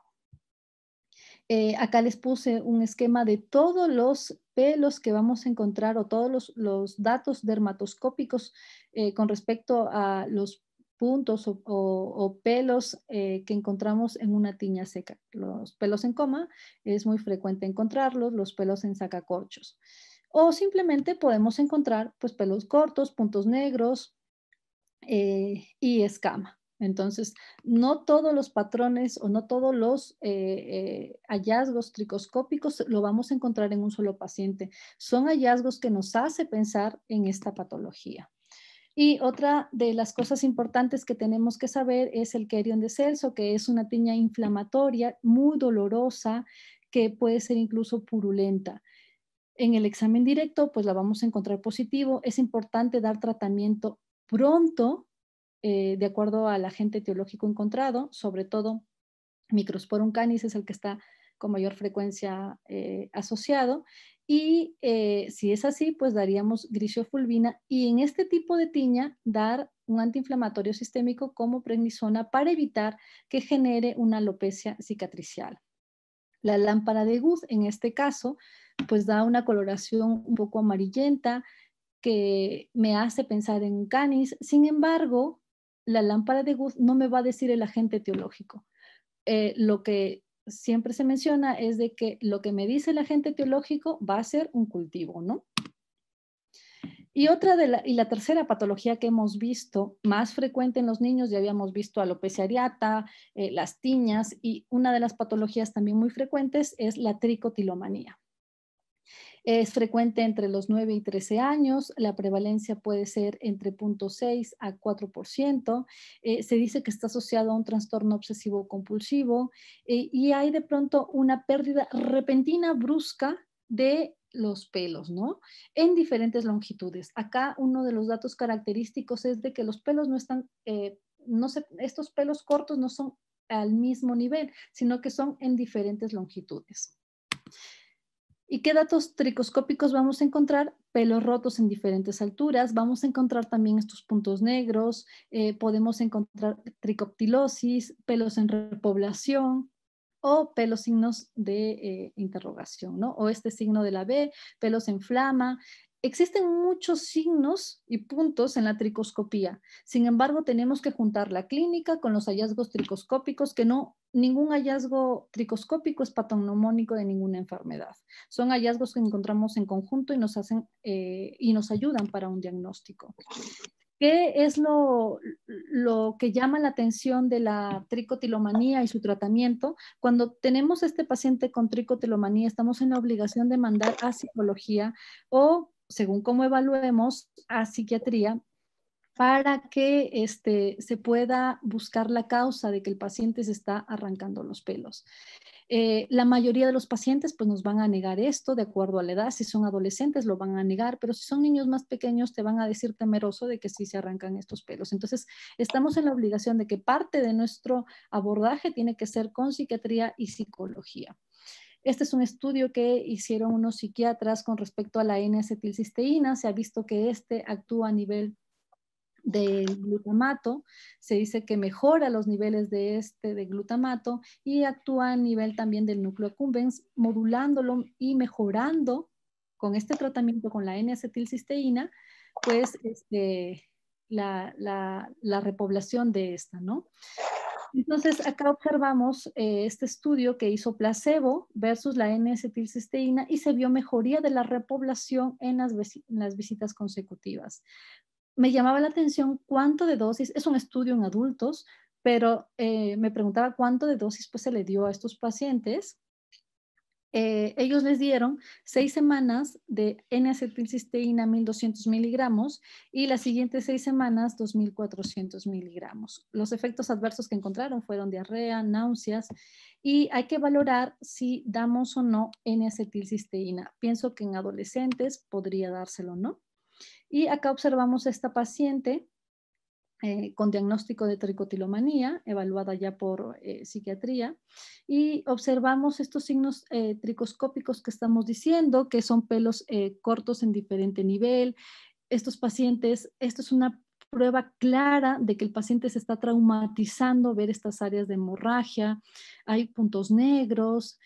Eh, acá les puse un esquema de todos los pelos que vamos a encontrar o todos los, datos dermatoscópicos eh, con respecto a los puntos o, pelos eh, que encontramos en una tiña seca. Los pelos en coma es muy frecuente encontrarlos, los pelos en sacacorchos. O simplemente podemos encontrar pues, pelos cortos, puntos negros eh, y escama. Entonces, no todos los patrones o no todos los eh, hallazgos tricoscópicos lo vamos a encontrar en un solo paciente. Son hallazgos que nos hace pensar en esta patología. Y otra de las cosas importantes que tenemos que saber es el querión de Celso, que es una tiña inflamatoria muy dolorosa que puede ser incluso purulenta. En el examen directo, pues la vamos a encontrar positivo. Es importante dar tratamiento pronto, eh, de acuerdo al agente etiológico encontrado, sobre todo microsporum canis es el que está con mayor frecuencia eh, asociado y eh, si es así, pues daríamos grisofulvina y en este tipo de tiña dar un antiinflamatorio sistémico como prednisona para evitar que genere una alopecia cicatricial. La lámpara de Guz, en este caso, pues da una coloración un poco amarillenta que me hace pensar en canis. Sin embargo, la lámpara de Guz no me va a decir el agente etiológico eh, lo que siempre se menciona es de que lo que me dice el agente teológico va a ser un cultivo, ¿no? Y, otra de la, y la tercera patología que hemos visto más frecuente en los niños, ya habíamos visto alopecia areata, eh, las tiñas, y una de las patologías también muy frecuentes es la tricotilomanía. Es frecuente entre los 9 y 13 años, la prevalencia puede ser entre 0.6 a 4%. Eh, se dice que está asociado a un trastorno obsesivo compulsivo eh, y hay de pronto una pérdida repentina, brusca de los pelos, ¿no? En diferentes longitudes. Acá uno de los datos característicos es de que los pelos no están, eh, no estos pelos cortos no son al mismo nivel, sino que son en diferentes longitudes. ¿Y qué datos tricoscópicos vamos a encontrar? Pelos rotos en diferentes alturas, vamos a encontrar también estos puntos negros, eh, podemos encontrar tricoptilosis, pelos en repoblación o pelos signos de eh, interrogación, ¿no? O este signo de la B, pelos en flama, Existen muchos signos y puntos en la tricoscopía. Sin embargo, tenemos que juntar la clínica con los hallazgos tricoscópicos, que no ningún hallazgo tricoscópico es patognomónico de ninguna enfermedad. Son hallazgos que encontramos en conjunto y nos hacen eh, y nos ayudan para un diagnóstico. ¿Qué es lo, lo, que llama la atención de la tricotilomanía y su tratamiento? Cuando tenemos este paciente con tricotilomanía, estamos en la obligación de mandar a psicología o según cómo evaluemos a psiquiatría, para que este, se pueda buscar la causa de que el paciente se está arrancando los pelos. Eh, la mayoría de los pacientes pues nos van a negar esto de acuerdo a la edad. Si son adolescentes lo van a negar, pero si son niños más pequeños te van a decir temeroso de que sí se arrancan estos pelos. Entonces estamos en la obligación de que parte de nuestro abordaje tiene que ser con psiquiatría y psicología. Este es un estudio que hicieron unos psiquiatras con respecto a la N-acetilcisteína. Se ha visto que este actúa a nivel del glutamato, se dice que mejora los niveles de este de glutamato y actúa a nivel también del núcleo cumbens, modulándolo y mejorando con este tratamiento con la N-acetilcisteína, pues este, la, la repoblación de esta, ¿no? Entonces, acá observamos eh, este estudio que hizo placebo versus la N-acetilcisteína y se vio mejoría de la repoblación en las, visitas consecutivas. Me llamaba la atención cuánto de dosis, es un estudio en adultos, pero eh, me preguntaba cuánto de dosis pues, se le dio a estos pacientes eh, ellos les dieron seis semanas de N acetilcisteína 1200 miligramos y las siguientes seis semanas 2400 miligramos. Los efectos adversos que encontraron fueron diarrea, náuseas y hay que valorar si damos o no N-acetilcisteína. Pienso que en adolescentes podría dárselo, ¿no? Y acá observamos a esta paciente eh, con diagnóstico de tricotilomanía, evaluada ya por eh, psiquiatría, y observamos estos signos eh, tricoscópicos que estamos diciendo, que son pelos cortos en diferente nivel. Estos pacientes, esto es una prueba clara de que el paciente se está traumatizando ver estas áreas de hemorragia, hay puntos negros,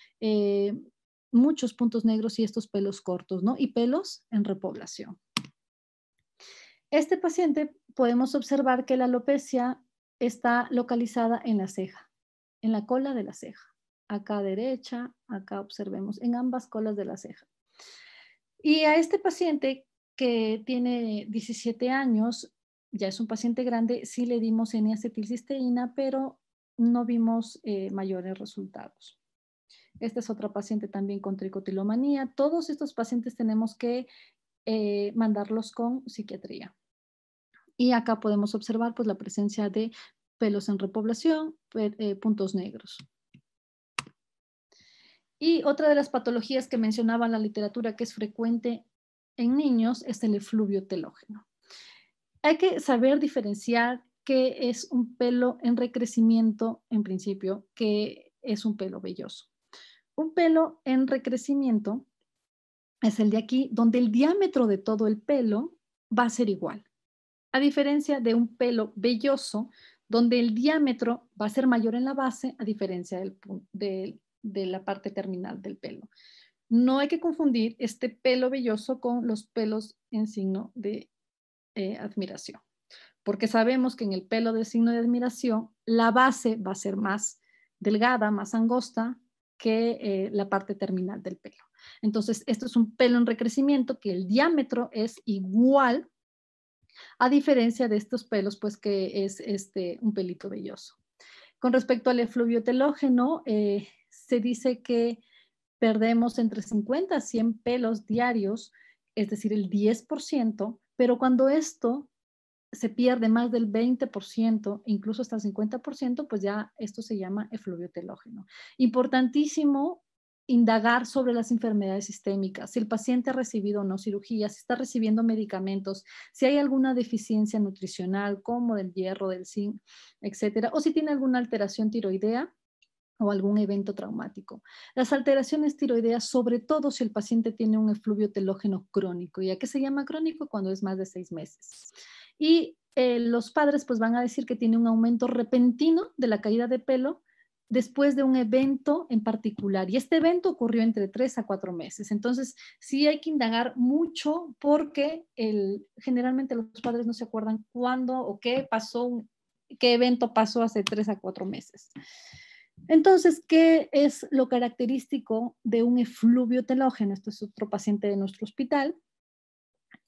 muchos puntos negros y estos pelos cortos, ¿no? Y pelos en repoblación. Este paciente podemos observar que la alopecia está localizada en la ceja, en la cola de la ceja. Acá derecha, acá observemos, en ambas colas de la ceja. Y a este paciente que tiene 17 años, ya es un paciente grande, sí le dimos eniacetilcisteína, acetilcisteína pero no vimos eh, mayores resultados. Esta es otra paciente también con tricotilomanía. Todos estos pacientes tenemos que eh, mandarlos con psiquiatría. Y acá podemos observar pues, la presencia de pelos en repoblación, eh, puntos negros. Y otra de las patologías que mencionaba la literatura que es frecuente en niños es el efluvio telógeno. Hay que saber diferenciar qué es un pelo en recrecimiento, en principio, qué es un pelo velloso. Un pelo en recrecimiento es el de aquí, donde el diámetro de todo el pelo va a ser igual. A diferencia de un pelo velloso, donde el diámetro va a ser mayor en la base, a diferencia del, de, la parte terminal del pelo. No hay que confundir este pelo velloso con los pelos en signo de eh, admiración, porque sabemos que en el pelo de signo de admiración la base va a ser más delgada, más angosta que eh, la parte terminal del pelo. Entonces, esto es un pelo en recrecimiento que el diámetro es igual, a diferencia de estos pelos, pues que es este, un pelito velloso. Con respecto al efluvio telógeno, eh, se dice que perdemos entre 50 a 100 pelos diarios, es decir, el 10%, pero cuando esto se pierde más del 20%, incluso hasta el 50%, pues ya esto se llama efluvio telógeno. Importantísimo indagar sobre las enfermedades sistémicas, si el paciente ha recibido o no cirugía, si está recibiendo medicamentos, si hay alguna deficiencia nutricional como del hierro, del zinc, etcétera, o si tiene alguna alteración tiroidea o algún evento traumático. Las alteraciones tiroideas, sobre todo si el paciente tiene un efluvio telógeno crónico, ¿y a qué se llama crónico? Cuando es más de seis meses. Y eh, los padres pues van a decir que tiene un aumento repentino de la caída de pelo, después de un evento en particular. Y este evento ocurrió entre tres a cuatro meses. Entonces, sí hay que indagar mucho porque generalmente los padres no se acuerdan cuándo o qué pasó, qué evento pasó hace tres a cuatro meses. Entonces, ¿qué es lo característico de un efluvio telógeno? Este es otro paciente de nuestro hospital.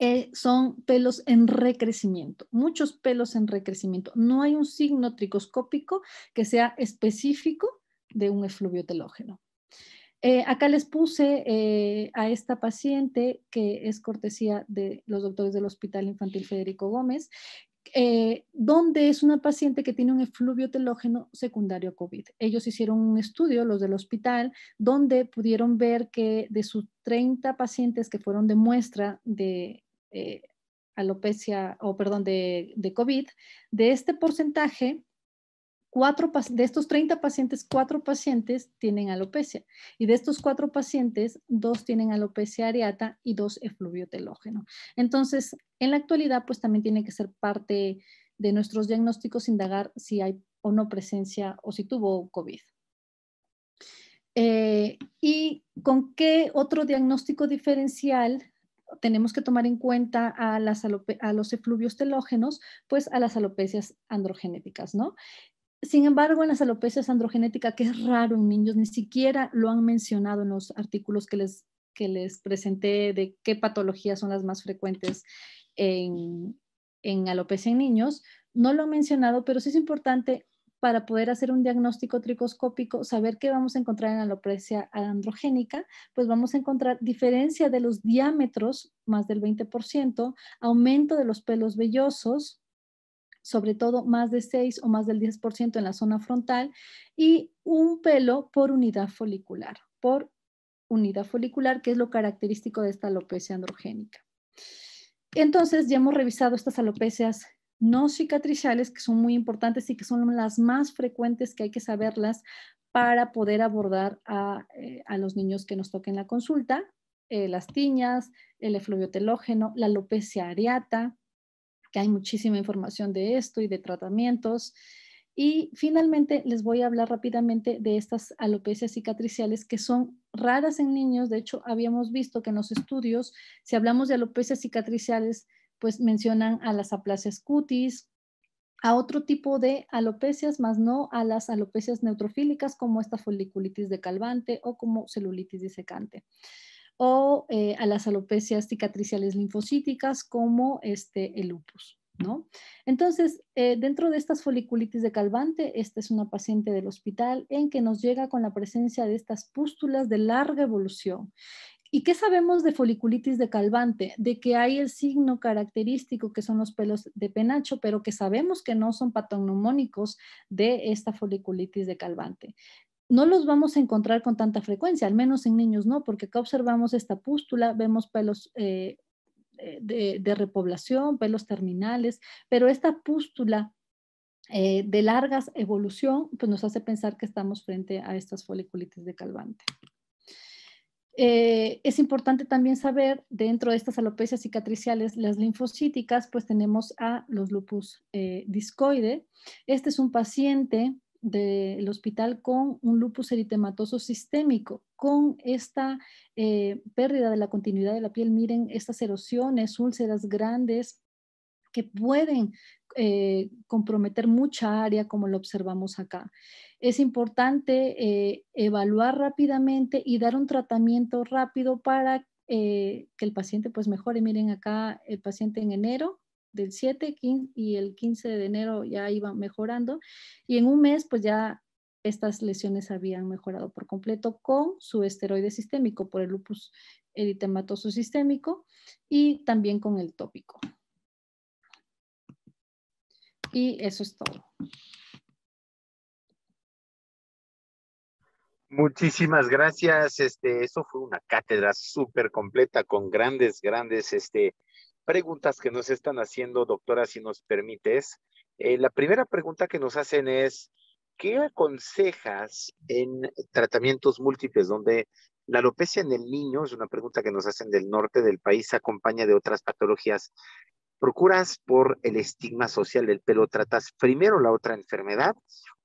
Eh, son pelos en recrecimiento, muchos pelos en recrecimiento. No hay un signo tricoscópico que sea específico de un efluvio telógeno. Eh, acá les puse eh, a esta paciente, que es cortesía de los doctores del Hospital Infantil Federico Gómez, donde es una paciente que tiene un efluvio telógeno secundario a COVID. Ellos hicieron un estudio, los del hospital, donde pudieron ver que de sus 30 pacientes que fueron de muestra de eh, alopecia, o perdón, de, de, COVID, de este porcentaje, cuatro, de estos 30 pacientes, cuatro pacientes tienen alopecia. Y de estos cuatro pacientes, dos tienen alopecia areata y dos efluvio telógeno. Entonces, en la actualidad, pues también tiene que ser parte de nuestros diagnósticos indagar si hay o no presencia o si tuvo COVID. Eh, ¿Y con qué otro diagnóstico diferencial tenemos que tomar en cuenta a, los efluvios telógenos, pues a las alopecias androgenéticas, ¿no? Sin embargo, en las alopecias androgenéticas, que es raro en niños, ni siquiera lo han mencionado en los artículos que les, presenté de qué patologías son las más frecuentes en, en alopecia en niños, no lo han mencionado, pero sí es importante para poder hacer un diagnóstico tricoscópico, saber qué vamos a encontrar en la alopecia androgénica, pues vamos a encontrar diferencia de los diámetros, más del 20%, aumento de los pelos vellosos, sobre todo más de 6 o más del 10% en la zona frontal, y un pelo por unidad folicular, por unidad folicular, que es lo característico de esta alopecia androgénica. Entonces, ya hemos revisado estas alopecias no cicatriciales, que son muy importantes y que son las más frecuentes que hay que saberlas para poder abordar a, eh, los niños que nos toquen la consulta, eh, las tiñas, el efluviotelógeno, la alopecia areata, que hay muchísima información de esto y de tratamientos. Y finalmente les voy a hablar rápidamente de estas alopecias cicatriciales que son raras en niños. De hecho, habíamos visto que en los estudios, si hablamos de alopecias cicatriciales, pues mencionan a las aplasias cutis, a otro tipo de alopecias, más no a las alopecias neutrofílicas como esta foliculitis calvante o como celulitis disecante o eh, a las alopecias cicatriciales linfocíticas como este, el lupus. ¿no? Entonces, eh, dentro de estas foliculitis de calvante, esta es una paciente del hospital en que nos llega con la presencia de estas pústulas de larga evolución ¿Y qué sabemos de foliculitis de Calvante? De que hay el signo característico que son los pelos de penacho, pero que sabemos que no son patognomónicos de esta foliculitis de Calvante no los vamos a encontrar con tanta frecuencia, al menos en niños no, porque acá observamos esta pústula, vemos pelos eh, eh, de, repoblación, pelos terminales, pero esta pústula eh, de largas evolución pues nos hace pensar que estamos frente a estas foliculitis de calvante. Eh, es importante también saber, dentro de estas alopecias cicatriciales, las linfocíticas, pues tenemos a los lupus eh, discoide. Este es un paciente del hospital con un lupus eritematoso sistémico, con esta eh, pérdida de la continuidad de la piel. Miren estas erosiones, úlceras grandes que pueden comprometer mucha área, como lo observamos acá es importante eh, evaluar rápidamente y dar un tratamiento rápido para eh, que el paciente pues mejore. Miren acá el paciente en enero del 7 y el 15 de enero ya iba mejorando y en un mes pues ya estas lesiones habían mejorado por completo con su esteroide sistémico por el lupus eritematoso sistémico y también con el tópico. Y eso es todo. Muchísimas gracias. Este, eso fue una cátedra súper completa con grandes, grandes este, preguntas que nos están haciendo, doctora, si nos permites. Eh, la primera pregunta que nos hacen es, ¿qué aconsejas en tratamientos múltiples donde la alopecia en el niño, es una pregunta que nos hacen del norte del país, acompaña de otras patologías procuras por el estigma social del pelo, tratas primero la otra enfermedad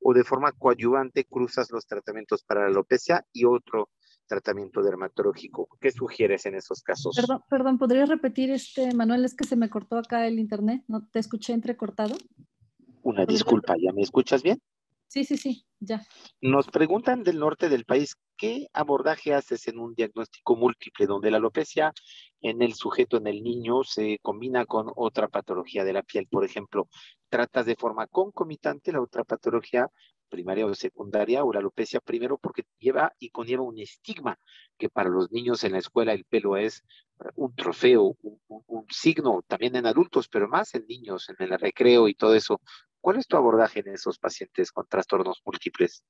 o de forma coadyuvante cruzas los tratamientos para la alopecia y otro tratamiento dermatológico. ¿Qué sugieres en esos casos? Perdón, perdón ¿podrías repetir este, Manuel? Es que se me cortó acá el internet, no te escuché entrecortado. Una disculpa, ¿ya me escuchas bien? Sí, sí, sí, ya. Nos preguntan del norte del país, ¿qué abordaje haces en un diagnóstico múltiple donde la alopecia en el sujeto, en el niño, se combina con otra patología de la piel? Por ejemplo, ¿tratas de forma concomitante la otra patología primaria o secundaria o la alopecia primero porque lleva y conlleva un estigma que para los niños en la escuela el pelo es eh, un trofeo, un, signo, también en adultos, pero más en niños, en el recreo y todo eso, ¿Cuál es tu abordaje en esos pacientes con trastornos múltiples?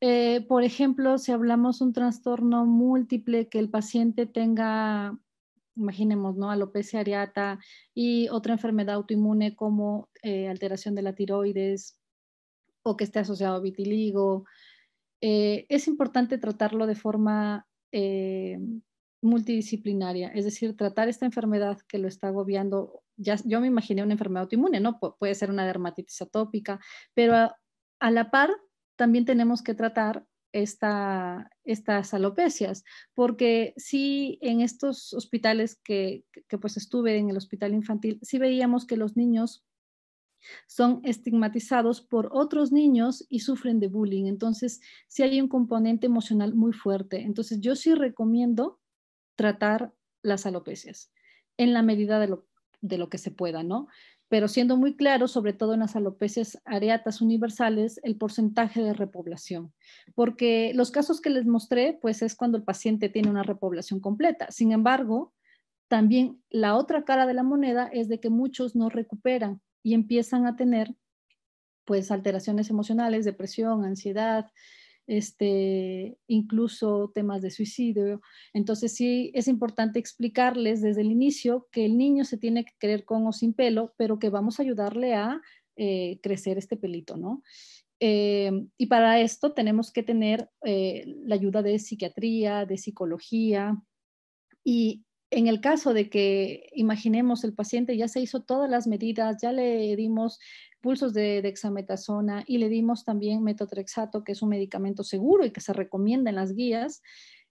Eh, por ejemplo, si hablamos un trastorno múltiple que el paciente tenga, imaginemos, ¿no? Alopecia areata y otra enfermedad autoinmune como eh, alteración de la tiroides o que esté asociado a vitiligo, eh, es importante tratarlo de forma multidisciplinaria, es decir, tratar esta enfermedad que lo está agobiando yo me imaginé una enfermedad autoinmune, ¿no? puede ser una dermatitis atópica, pero a, la par también tenemos que tratar esta, estas alopecias, porque sí en estos hospitales que, pues estuve en el hospital infantil, sí veíamos que los niños son estigmatizados por otros niños y sufren de bullying. Entonces, sí hay un componente emocional muy fuerte. Entonces, yo sí recomiendo tratar las alopecias en la medida de lo, de lo que se pueda, ¿no? Pero siendo muy claro, sobre todo en las alopecias areatas universales, el porcentaje de repoblación, porque los casos que les mostré, pues es cuando el paciente tiene una repoblación completa. Sin embargo, también la otra cara de la moneda es de que muchos no recuperan y empiezan a tener pues alteraciones emocionales, depresión, ansiedad, este, incluso temas de suicidio. Entonces sí es importante explicarles desde el inicio que el niño se tiene que creer con o sin pelo, pero que vamos a ayudarle a eh, crecer este pelito, ¿no? Eh, y para esto tenemos que tener eh, la ayuda de psiquiatría, de psicología y en el caso de que, imaginemos, el paciente ya se hizo todas las medidas, ya le dimos pulsos de dexametasona y le dimos también metotrexato, que es un medicamento seguro y que se recomienda en las guías,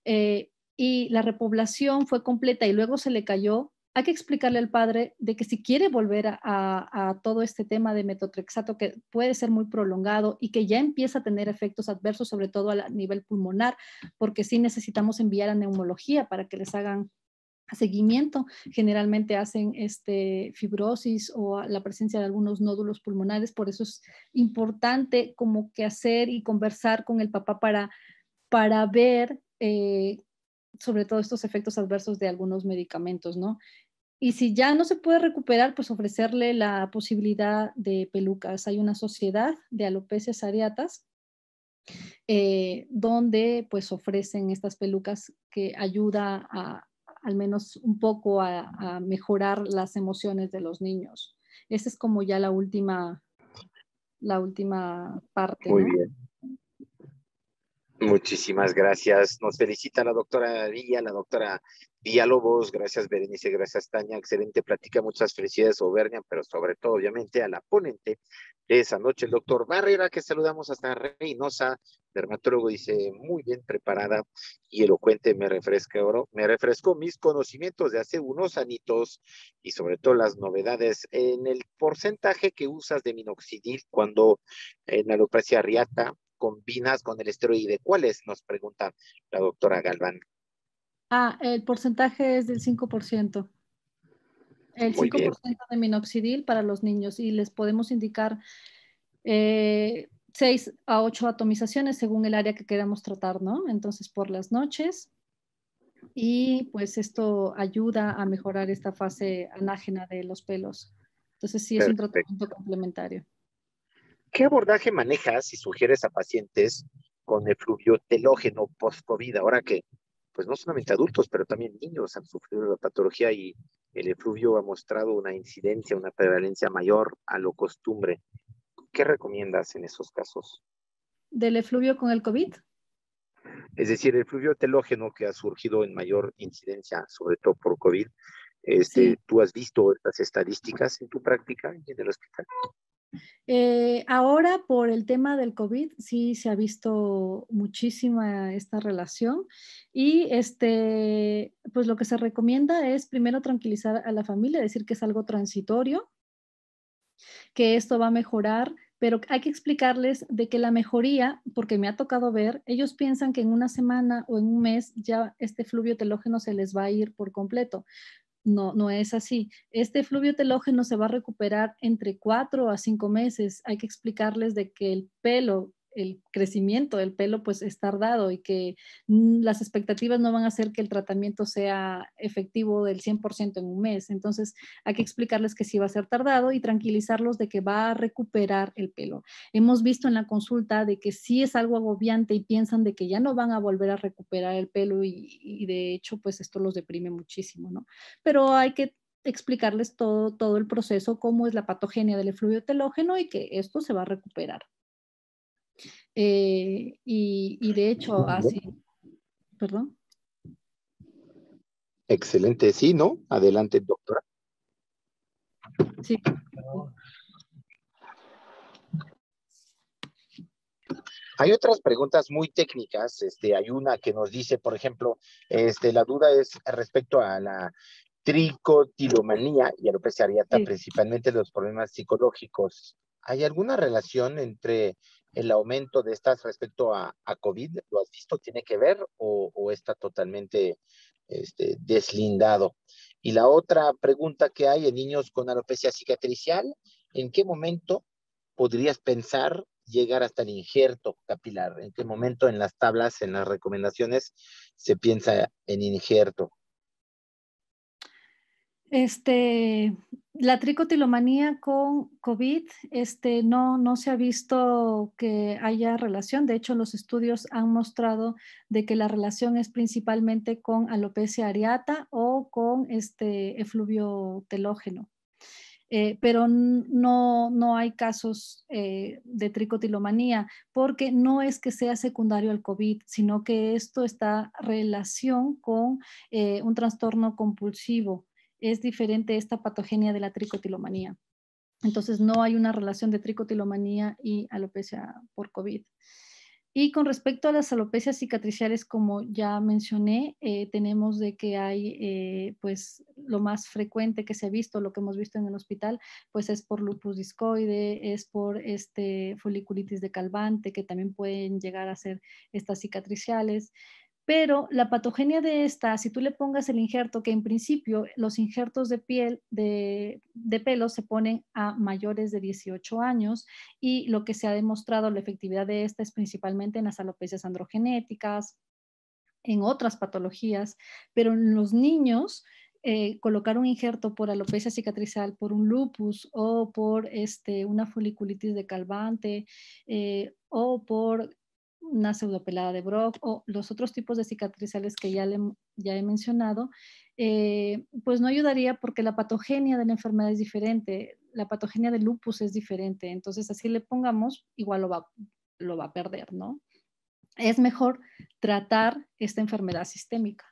eh, y la repoblación fue completa y luego se le cayó, hay que explicarle al padre de que si quiere volver a, a, todo este tema de metotrexato, que puede ser muy prolongado y que ya empieza a tener efectos adversos, sobre todo a nivel pulmonar, porque sí necesitamos enviar a neumología para que les hagan seguimiento, generalmente hacen este, fibrosis o la presencia de algunos nódulos pulmonares, por eso es importante como que hacer y conversar con el papá para, para ver eh, sobre todo estos efectos adversos de algunos medicamentos, ¿no? Y si ya no se puede recuperar, pues ofrecerle la posibilidad de pelucas. Hay una sociedad de alopecias areatas eh, donde pues ofrecen estas pelucas que ayuda a, al menos un poco a, mejorar las emociones de los niños. Esa es como ya la última, la última parte. Muy bien. Muchísimas gracias. Nos felicita la doctora Villa, la doctora diálogos, gracias Berenice, gracias Tania, excelente plática, muchas felicidades Obernia, pero sobre todo obviamente a la ponente de esa noche, el doctor Barrera, que saludamos hasta Reynosa, dermatólogo dice, muy bien preparada y elocuente, me refresca oro, me refrescó mis conocimientos de hace unos anitos y sobre todo las novedades en el porcentaje que usas de minoxidil cuando en alopecia riata combinas con el esteroide, ¿cuáles? Nos pregunta la doctora Galván. Ah, el porcentaje es del 5%. El 5% de minoxidil para los niños y les podemos indicar 6 eh, a 8 atomizaciones según el área que queramos tratar, ¿no? Entonces, por las noches. Y pues esto ayuda a mejorar esta fase anágena de los pelos. Entonces, sí, es un tratamiento complementario. ¿Qué abordaje manejas y sugieres a pacientes con el telógeno post-COVID? Ahora que pues no solamente adultos, pero también niños han sufrido la patología y el efluvio ha mostrado una incidencia, una prevalencia mayor a lo costumbre. ¿Qué recomiendas en esos casos? ¿Del efluvio con el COVID? Es decir, el efluvio telógeno que ha surgido en mayor incidencia, sobre todo por COVID. Este, ¿Tú has visto estas estadísticas en tu práctica en el hospital? Eh, ahora, por el tema del COVID, sí se ha visto muchísima esta relación y este, pues lo que se recomienda es primero tranquilizar a la familia, decir que es algo transitorio, que esto va a mejorar, pero hay que explicarles de que la mejoría, porque me ha tocado ver, ellos piensan que en una semana o en un mes ya este fluvio telógeno se les va a ir por completo no, no es así. Este fluvio telógeno se va a recuperar entre cuatro a cinco meses. Hay que explicarles de que el pelo el crecimiento del pelo pues es tardado y que mm, las expectativas no van a hacer que el tratamiento sea efectivo del 100% en un mes. Entonces hay que explicarles que sí va a ser tardado y tranquilizarlos de que va a recuperar el pelo. Hemos visto en la consulta de que sí es algo agobiante y piensan de que ya no van a volver a recuperar el pelo y, de hecho pues esto los deprime muchísimo, ¿no? Pero hay que explicarles todo, todo el proceso, cómo es la patogenia del efluvio telógeno y que esto se va a recuperar. Eh, y, de hecho, así. Perdón. Excelente, sí, ¿no? Adelante, doctora. Sí. Hay otras preguntas muy técnicas. Este, hay una que nos dice, por ejemplo, este, la duda es respecto a la tricotilomanía y a se haría tan principalmente los problemas psicológicos. ¿Hay alguna relación entre el aumento de estas respecto a, COVID? ¿Lo has visto? ¿Tiene que ver o, está totalmente este, deslindado? Y la otra pregunta que hay en niños con alopecia cicatricial, ¿en qué momento podrías pensar llegar hasta el injerto capilar? ¿En qué momento en las tablas, en las recomendaciones, se piensa en injerto? Este, la tricotilomanía con COVID este, no, no se ha visto que haya relación. De hecho, los estudios han mostrado de que la relación es principalmente con alopecia areata o con este efluvio telógeno. Eh, pero no, no hay casos eh, de tricotilomanía porque no es que sea secundario al COVID, sino que esto está relación con eh, un trastorno compulsivo es diferente esta patogenia de la tricotilomanía. Entonces, no hay una relación de tricotilomanía y alopecia por COVID. Y con respecto a las alopecias cicatriciales, como ya mencioné, eh, tenemos de que hay, eh, pues, lo más frecuente que se ha visto, lo que hemos visto en el hospital, pues es por lupus discoide, es por este foliculitis de calvante, que también pueden llegar a ser estas cicatriciales. Pero la patogenia de esta, si tú le pongas el injerto, que en principio los injertos de piel, de, pelo, se ponen a mayores de 18 años y lo que se ha demostrado la efectividad de esta es principalmente en las alopecias androgenéticas, en otras patologías, pero en los niños eh, colocar un injerto por alopecia cicatrizal, por un lupus o por este, una foliculitis de calvante eh, o por una pseudopelada de Brock o los otros tipos de cicatrizales que ya, le, ya he mencionado, eh, pues no ayudaría porque la patogenia de la enfermedad es diferente, la patogenia del lupus es diferente, entonces así le pongamos, igual lo va a perder, ¿no? Es mejor tratar esta enfermedad sistémica.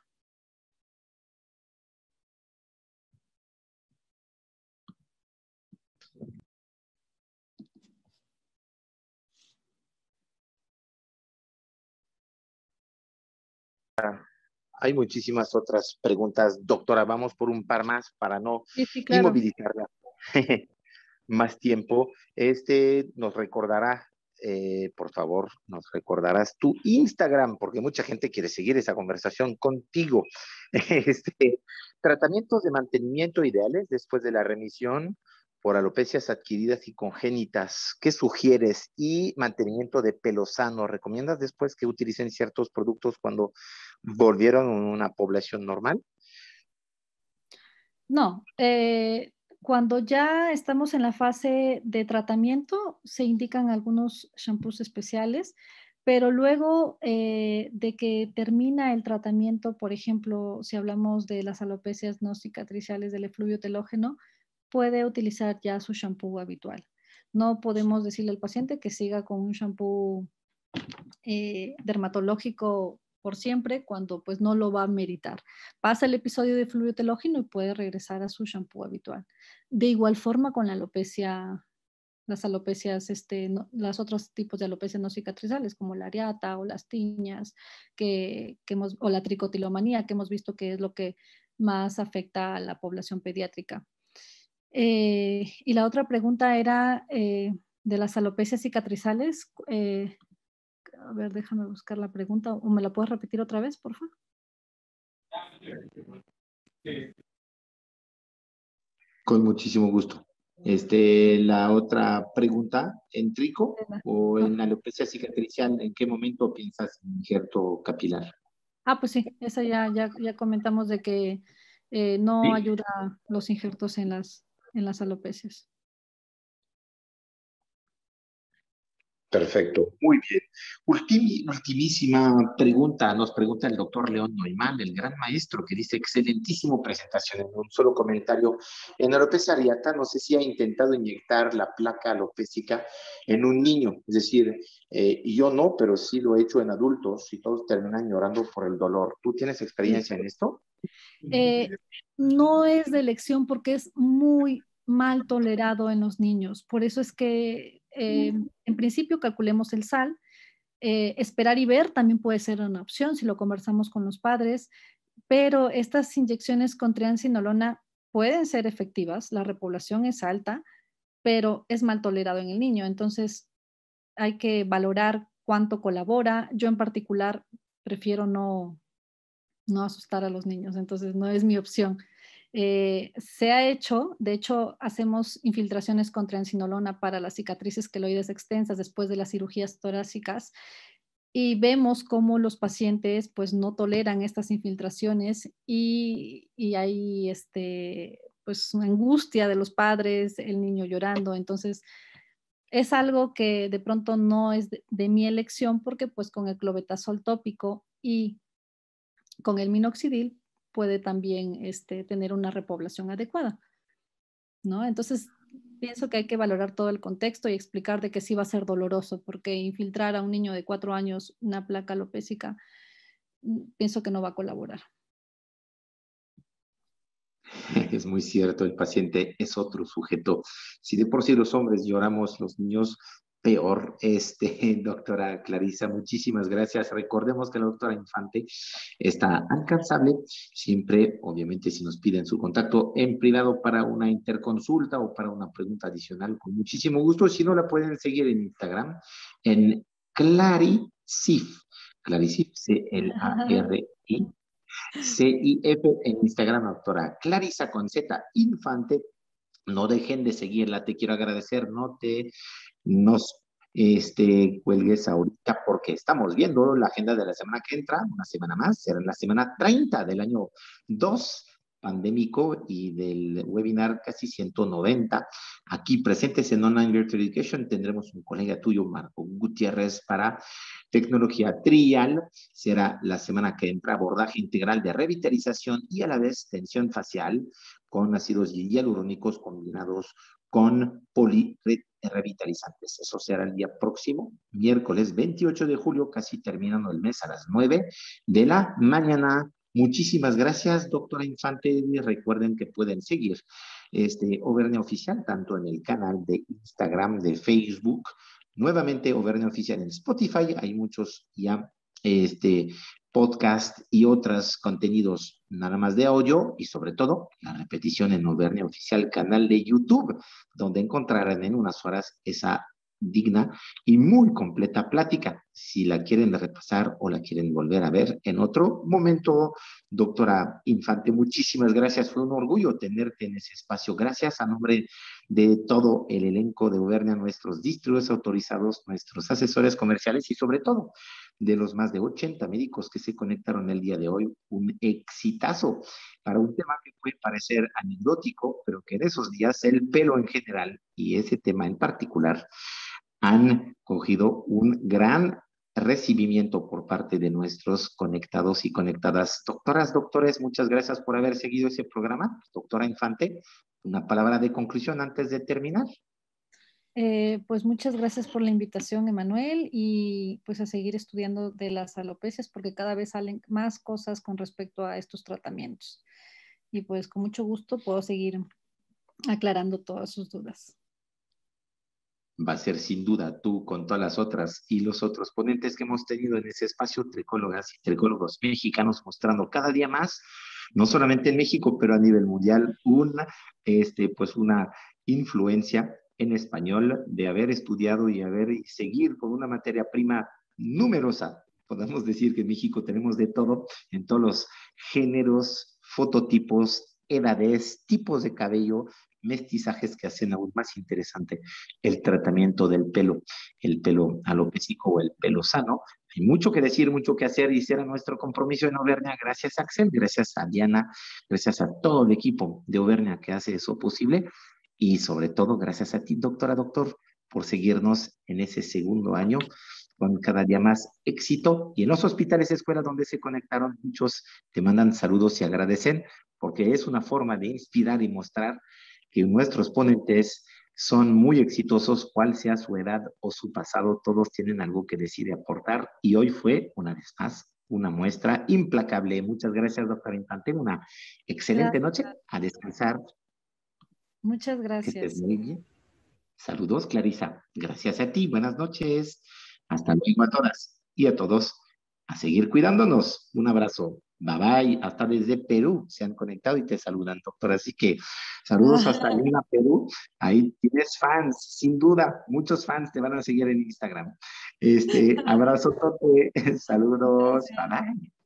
Ah, hay muchísimas otras preguntas, doctora. Vamos por un par más para no inmovilizarla [LAUGHS] más tiempo. Este nos recordará, eh, por favor, nos recordarás tu Instagram, porque mucha gente quiere seguir esa conversación contigo. [LAUGHS] Este, tratamientos de mantenimiento ideales después de la remisión por alopecias adquiridas y congénitas. ¿Qué sugieres? Y mantenimiento de pelo sano. ¿Recomiendas después que utilicen ciertos productos cuando volvieron a una población normal? No, eh, cuando ya estamos en la fase de tratamiento, se indican algunos shampoos especiales, pero luego eh, de que termina el tratamiento, por ejemplo, si hablamos de las alopecias no cicatriciales del efluvio telógeno, puede utilizar ya su shampoo habitual. No podemos decirle al paciente que siga con un shampoo eh, dermatológico por siempre cuando pues no lo va a meditar. Pasa el episodio de fluido y puede regresar a su shampoo habitual. De igual forma con la alopecia, las alopecias, este, las otros tipos de alopecias no cicatrizales como la areata o las tiñas que, que hemos, o la tricotilomanía que hemos visto que es lo que más afecta a la población pediátrica. Eh, y la otra pregunta era eh, de las alopecias cicatrizales. Eh, a ver, déjame buscar la pregunta o me la puedes repetir otra vez, por favor. Con muchísimo gusto. Este, la otra pregunta, ¿en trico o en alopecia cicatricial, en qué momento piensas en injerto capilar? Ah, pues sí, esa ya, ya, comentamos de que eh, no ayuda los injertos en las, en las alopecias. Perfecto, muy bien. Últimísima ultimísima pregunta, nos pregunta el doctor León Noyman, el gran maestro, que dice, excelentísimo presentación en un solo comentario. En alopecia areata, no sé si ha intentado inyectar la placa alopésica en un niño, es decir, eh, yo no, pero sí lo he hecho en adultos y todos terminan llorando por el dolor. ¿Tú tienes experiencia en esto? Eh, no es de elección porque es muy mal tolerado en los niños, por eso es que Em, en principio, calculemos el sal. Eh, esperar y ver también puede ser una opción si lo conversamos con los padres, pero estas inyecciones con triancinolona pueden ser efectivas, la repoblación es alta, pero es mal tolerado en el niño, entonces hay que valorar cuánto colabora. Yo en particular prefiero no, no asustar a los niños, entonces no es mi opción. Eh, se ha hecho, de hecho, hacemos infiltraciones con encinolona para las cicatrices queloides extensas después de las cirugías torácicas y vemos cómo los pacientes pues no toleran estas infiltraciones y, hay este, pues una angustia de los padres, el niño llorando, entonces es algo que de pronto no es de, mi elección porque pues con el clobetasol tópico y con el minoxidil puede también este, tener una repoblación adecuada. ¿no? Entonces, pienso que hay que valorar todo el contexto y explicar de que sí va a ser doloroso, porque infiltrar a un niño de cuatro años una placa alopésica, mm, pienso que no va a colaborar. [LAUGHS] Es muy cierto, el paciente es otro sujeto. Si de por sí los hombres lloramos, los niños peor, este, [LAUGHS] doctora Clarisa. Muchísimas gracias. Recordemos que la doctora Infante está alcanzable siempre, obviamente, si nos piden su contacto en privado para una interconsulta o para una pregunta adicional, con muchísimo gusto. Si no, la pueden seguir en Instagram, en Clarisif. Clarisif, C-L-A-R-I. C-I-F, en Instagram, doctora Clarisa con Z Infante no dejen de seguirla. Te quiero agradecer, no te nos este, cuelgues ahorita porque estamos viendo la agenda de la semana que entra, una semana más, será la semana 30 del año 2 pandémico y del webinar casi 190. Aquí presentes en Online Virtual Education tendremos un colega tuyo, Marco Gutiérrez, para tecnología trial. Será la semana que entra abordaje integral de revitalización y a la vez tensión facial con ácidos hialurónicos combinados con poliretina revitalizantes. Eso será el día próximo, miércoles 28 de julio, casi terminando el mes a las 9 de la mañana. Muchísimas gracias, doctora Infante. Recuerden que pueden seguir este Overne Oficial tanto en el canal de Instagram, de Facebook, nuevamente Overne Oficial en Spotify. Hay muchos ya este podcast y otros contenidos nada más de hoyo y sobre todo la repetición en Auvernia Oficial, canal de YouTube, donde encontrarán en unas horas esa digna y muy completa plática. Si la quieren repasar o la quieren volver a ver en otro momento, doctora Infante, muchísimas gracias. Fue un orgullo tenerte en ese espacio. Gracias a nombre de todo el elenco de Ubernia, nuestros distritos autorizados, nuestros asesores comerciales y sobre todo de los más de 80 médicos que se conectaron el día de hoy. Un exitazo para un tema que puede parecer anecdótico, pero que en esos días el pelo en general y ese tema en particular han cogido un gran recibimiento por parte de nuestros conectados y conectadas. Doctoras, doctores, muchas gracias por haber seguido ese programa. Doctora Infante, una palabra de conclusión antes de terminar. Eh, pues muchas gracias por la invitación, Emanuel, y pues a seguir estudiando de las alopecias porque cada vez salen más cosas con respecto a estos tratamientos. Y pues con mucho gusto puedo seguir aclarando todas sus dudas va a ser sin duda tú con todas las otras y los otros ponentes que hemos tenido en ese espacio, tricólogas y tricólogos mexicanos, mostrando cada día más, no solamente en México, pero a nivel mundial, una, este, pues una influencia en español de haber estudiado y haber y seguir con una materia prima numerosa. Podemos decir que en México tenemos de todo, en todos los géneros, fototipos, edades, tipos de cabello, mestizajes que hacen aún más interesante el tratamiento del pelo, el pelo alopecico o el pelo sano. Hay mucho que decir, mucho que hacer y será nuestro compromiso en Auvernia. Gracias a Axel, gracias a Diana, gracias a todo el equipo de Auvernia que hace eso posible y sobre todo gracias a ti, doctora, doctor, por seguirnos en ese segundo año con cada día más éxito. Y en los hospitales, escuelas donde se conectaron, muchos te mandan saludos y agradecen porque es una forma de inspirar y mostrar que nuestros ponentes son muy exitosos, cual sea su edad o su pasado, todos tienen algo que decir aportar. Y hoy fue, una vez más, una muestra implacable. Muchas gracias, doctora Infante. Una excelente noche. A descansar. Muchas gracias. Saludos, Clarisa. Gracias a ti. Buenas noches. Hasta luego a todas y a todos. A seguir cuidándonos. Un abrazo. Bye bye, hasta desde Perú se han conectado y te saludan, doctor. Así que saludos hasta Lima, Perú. Ahí tienes fans, sin duda, muchos fans te van a seguir en Instagram. Este, [LAUGHS] abrazo, [LAUGHS] saludos, bye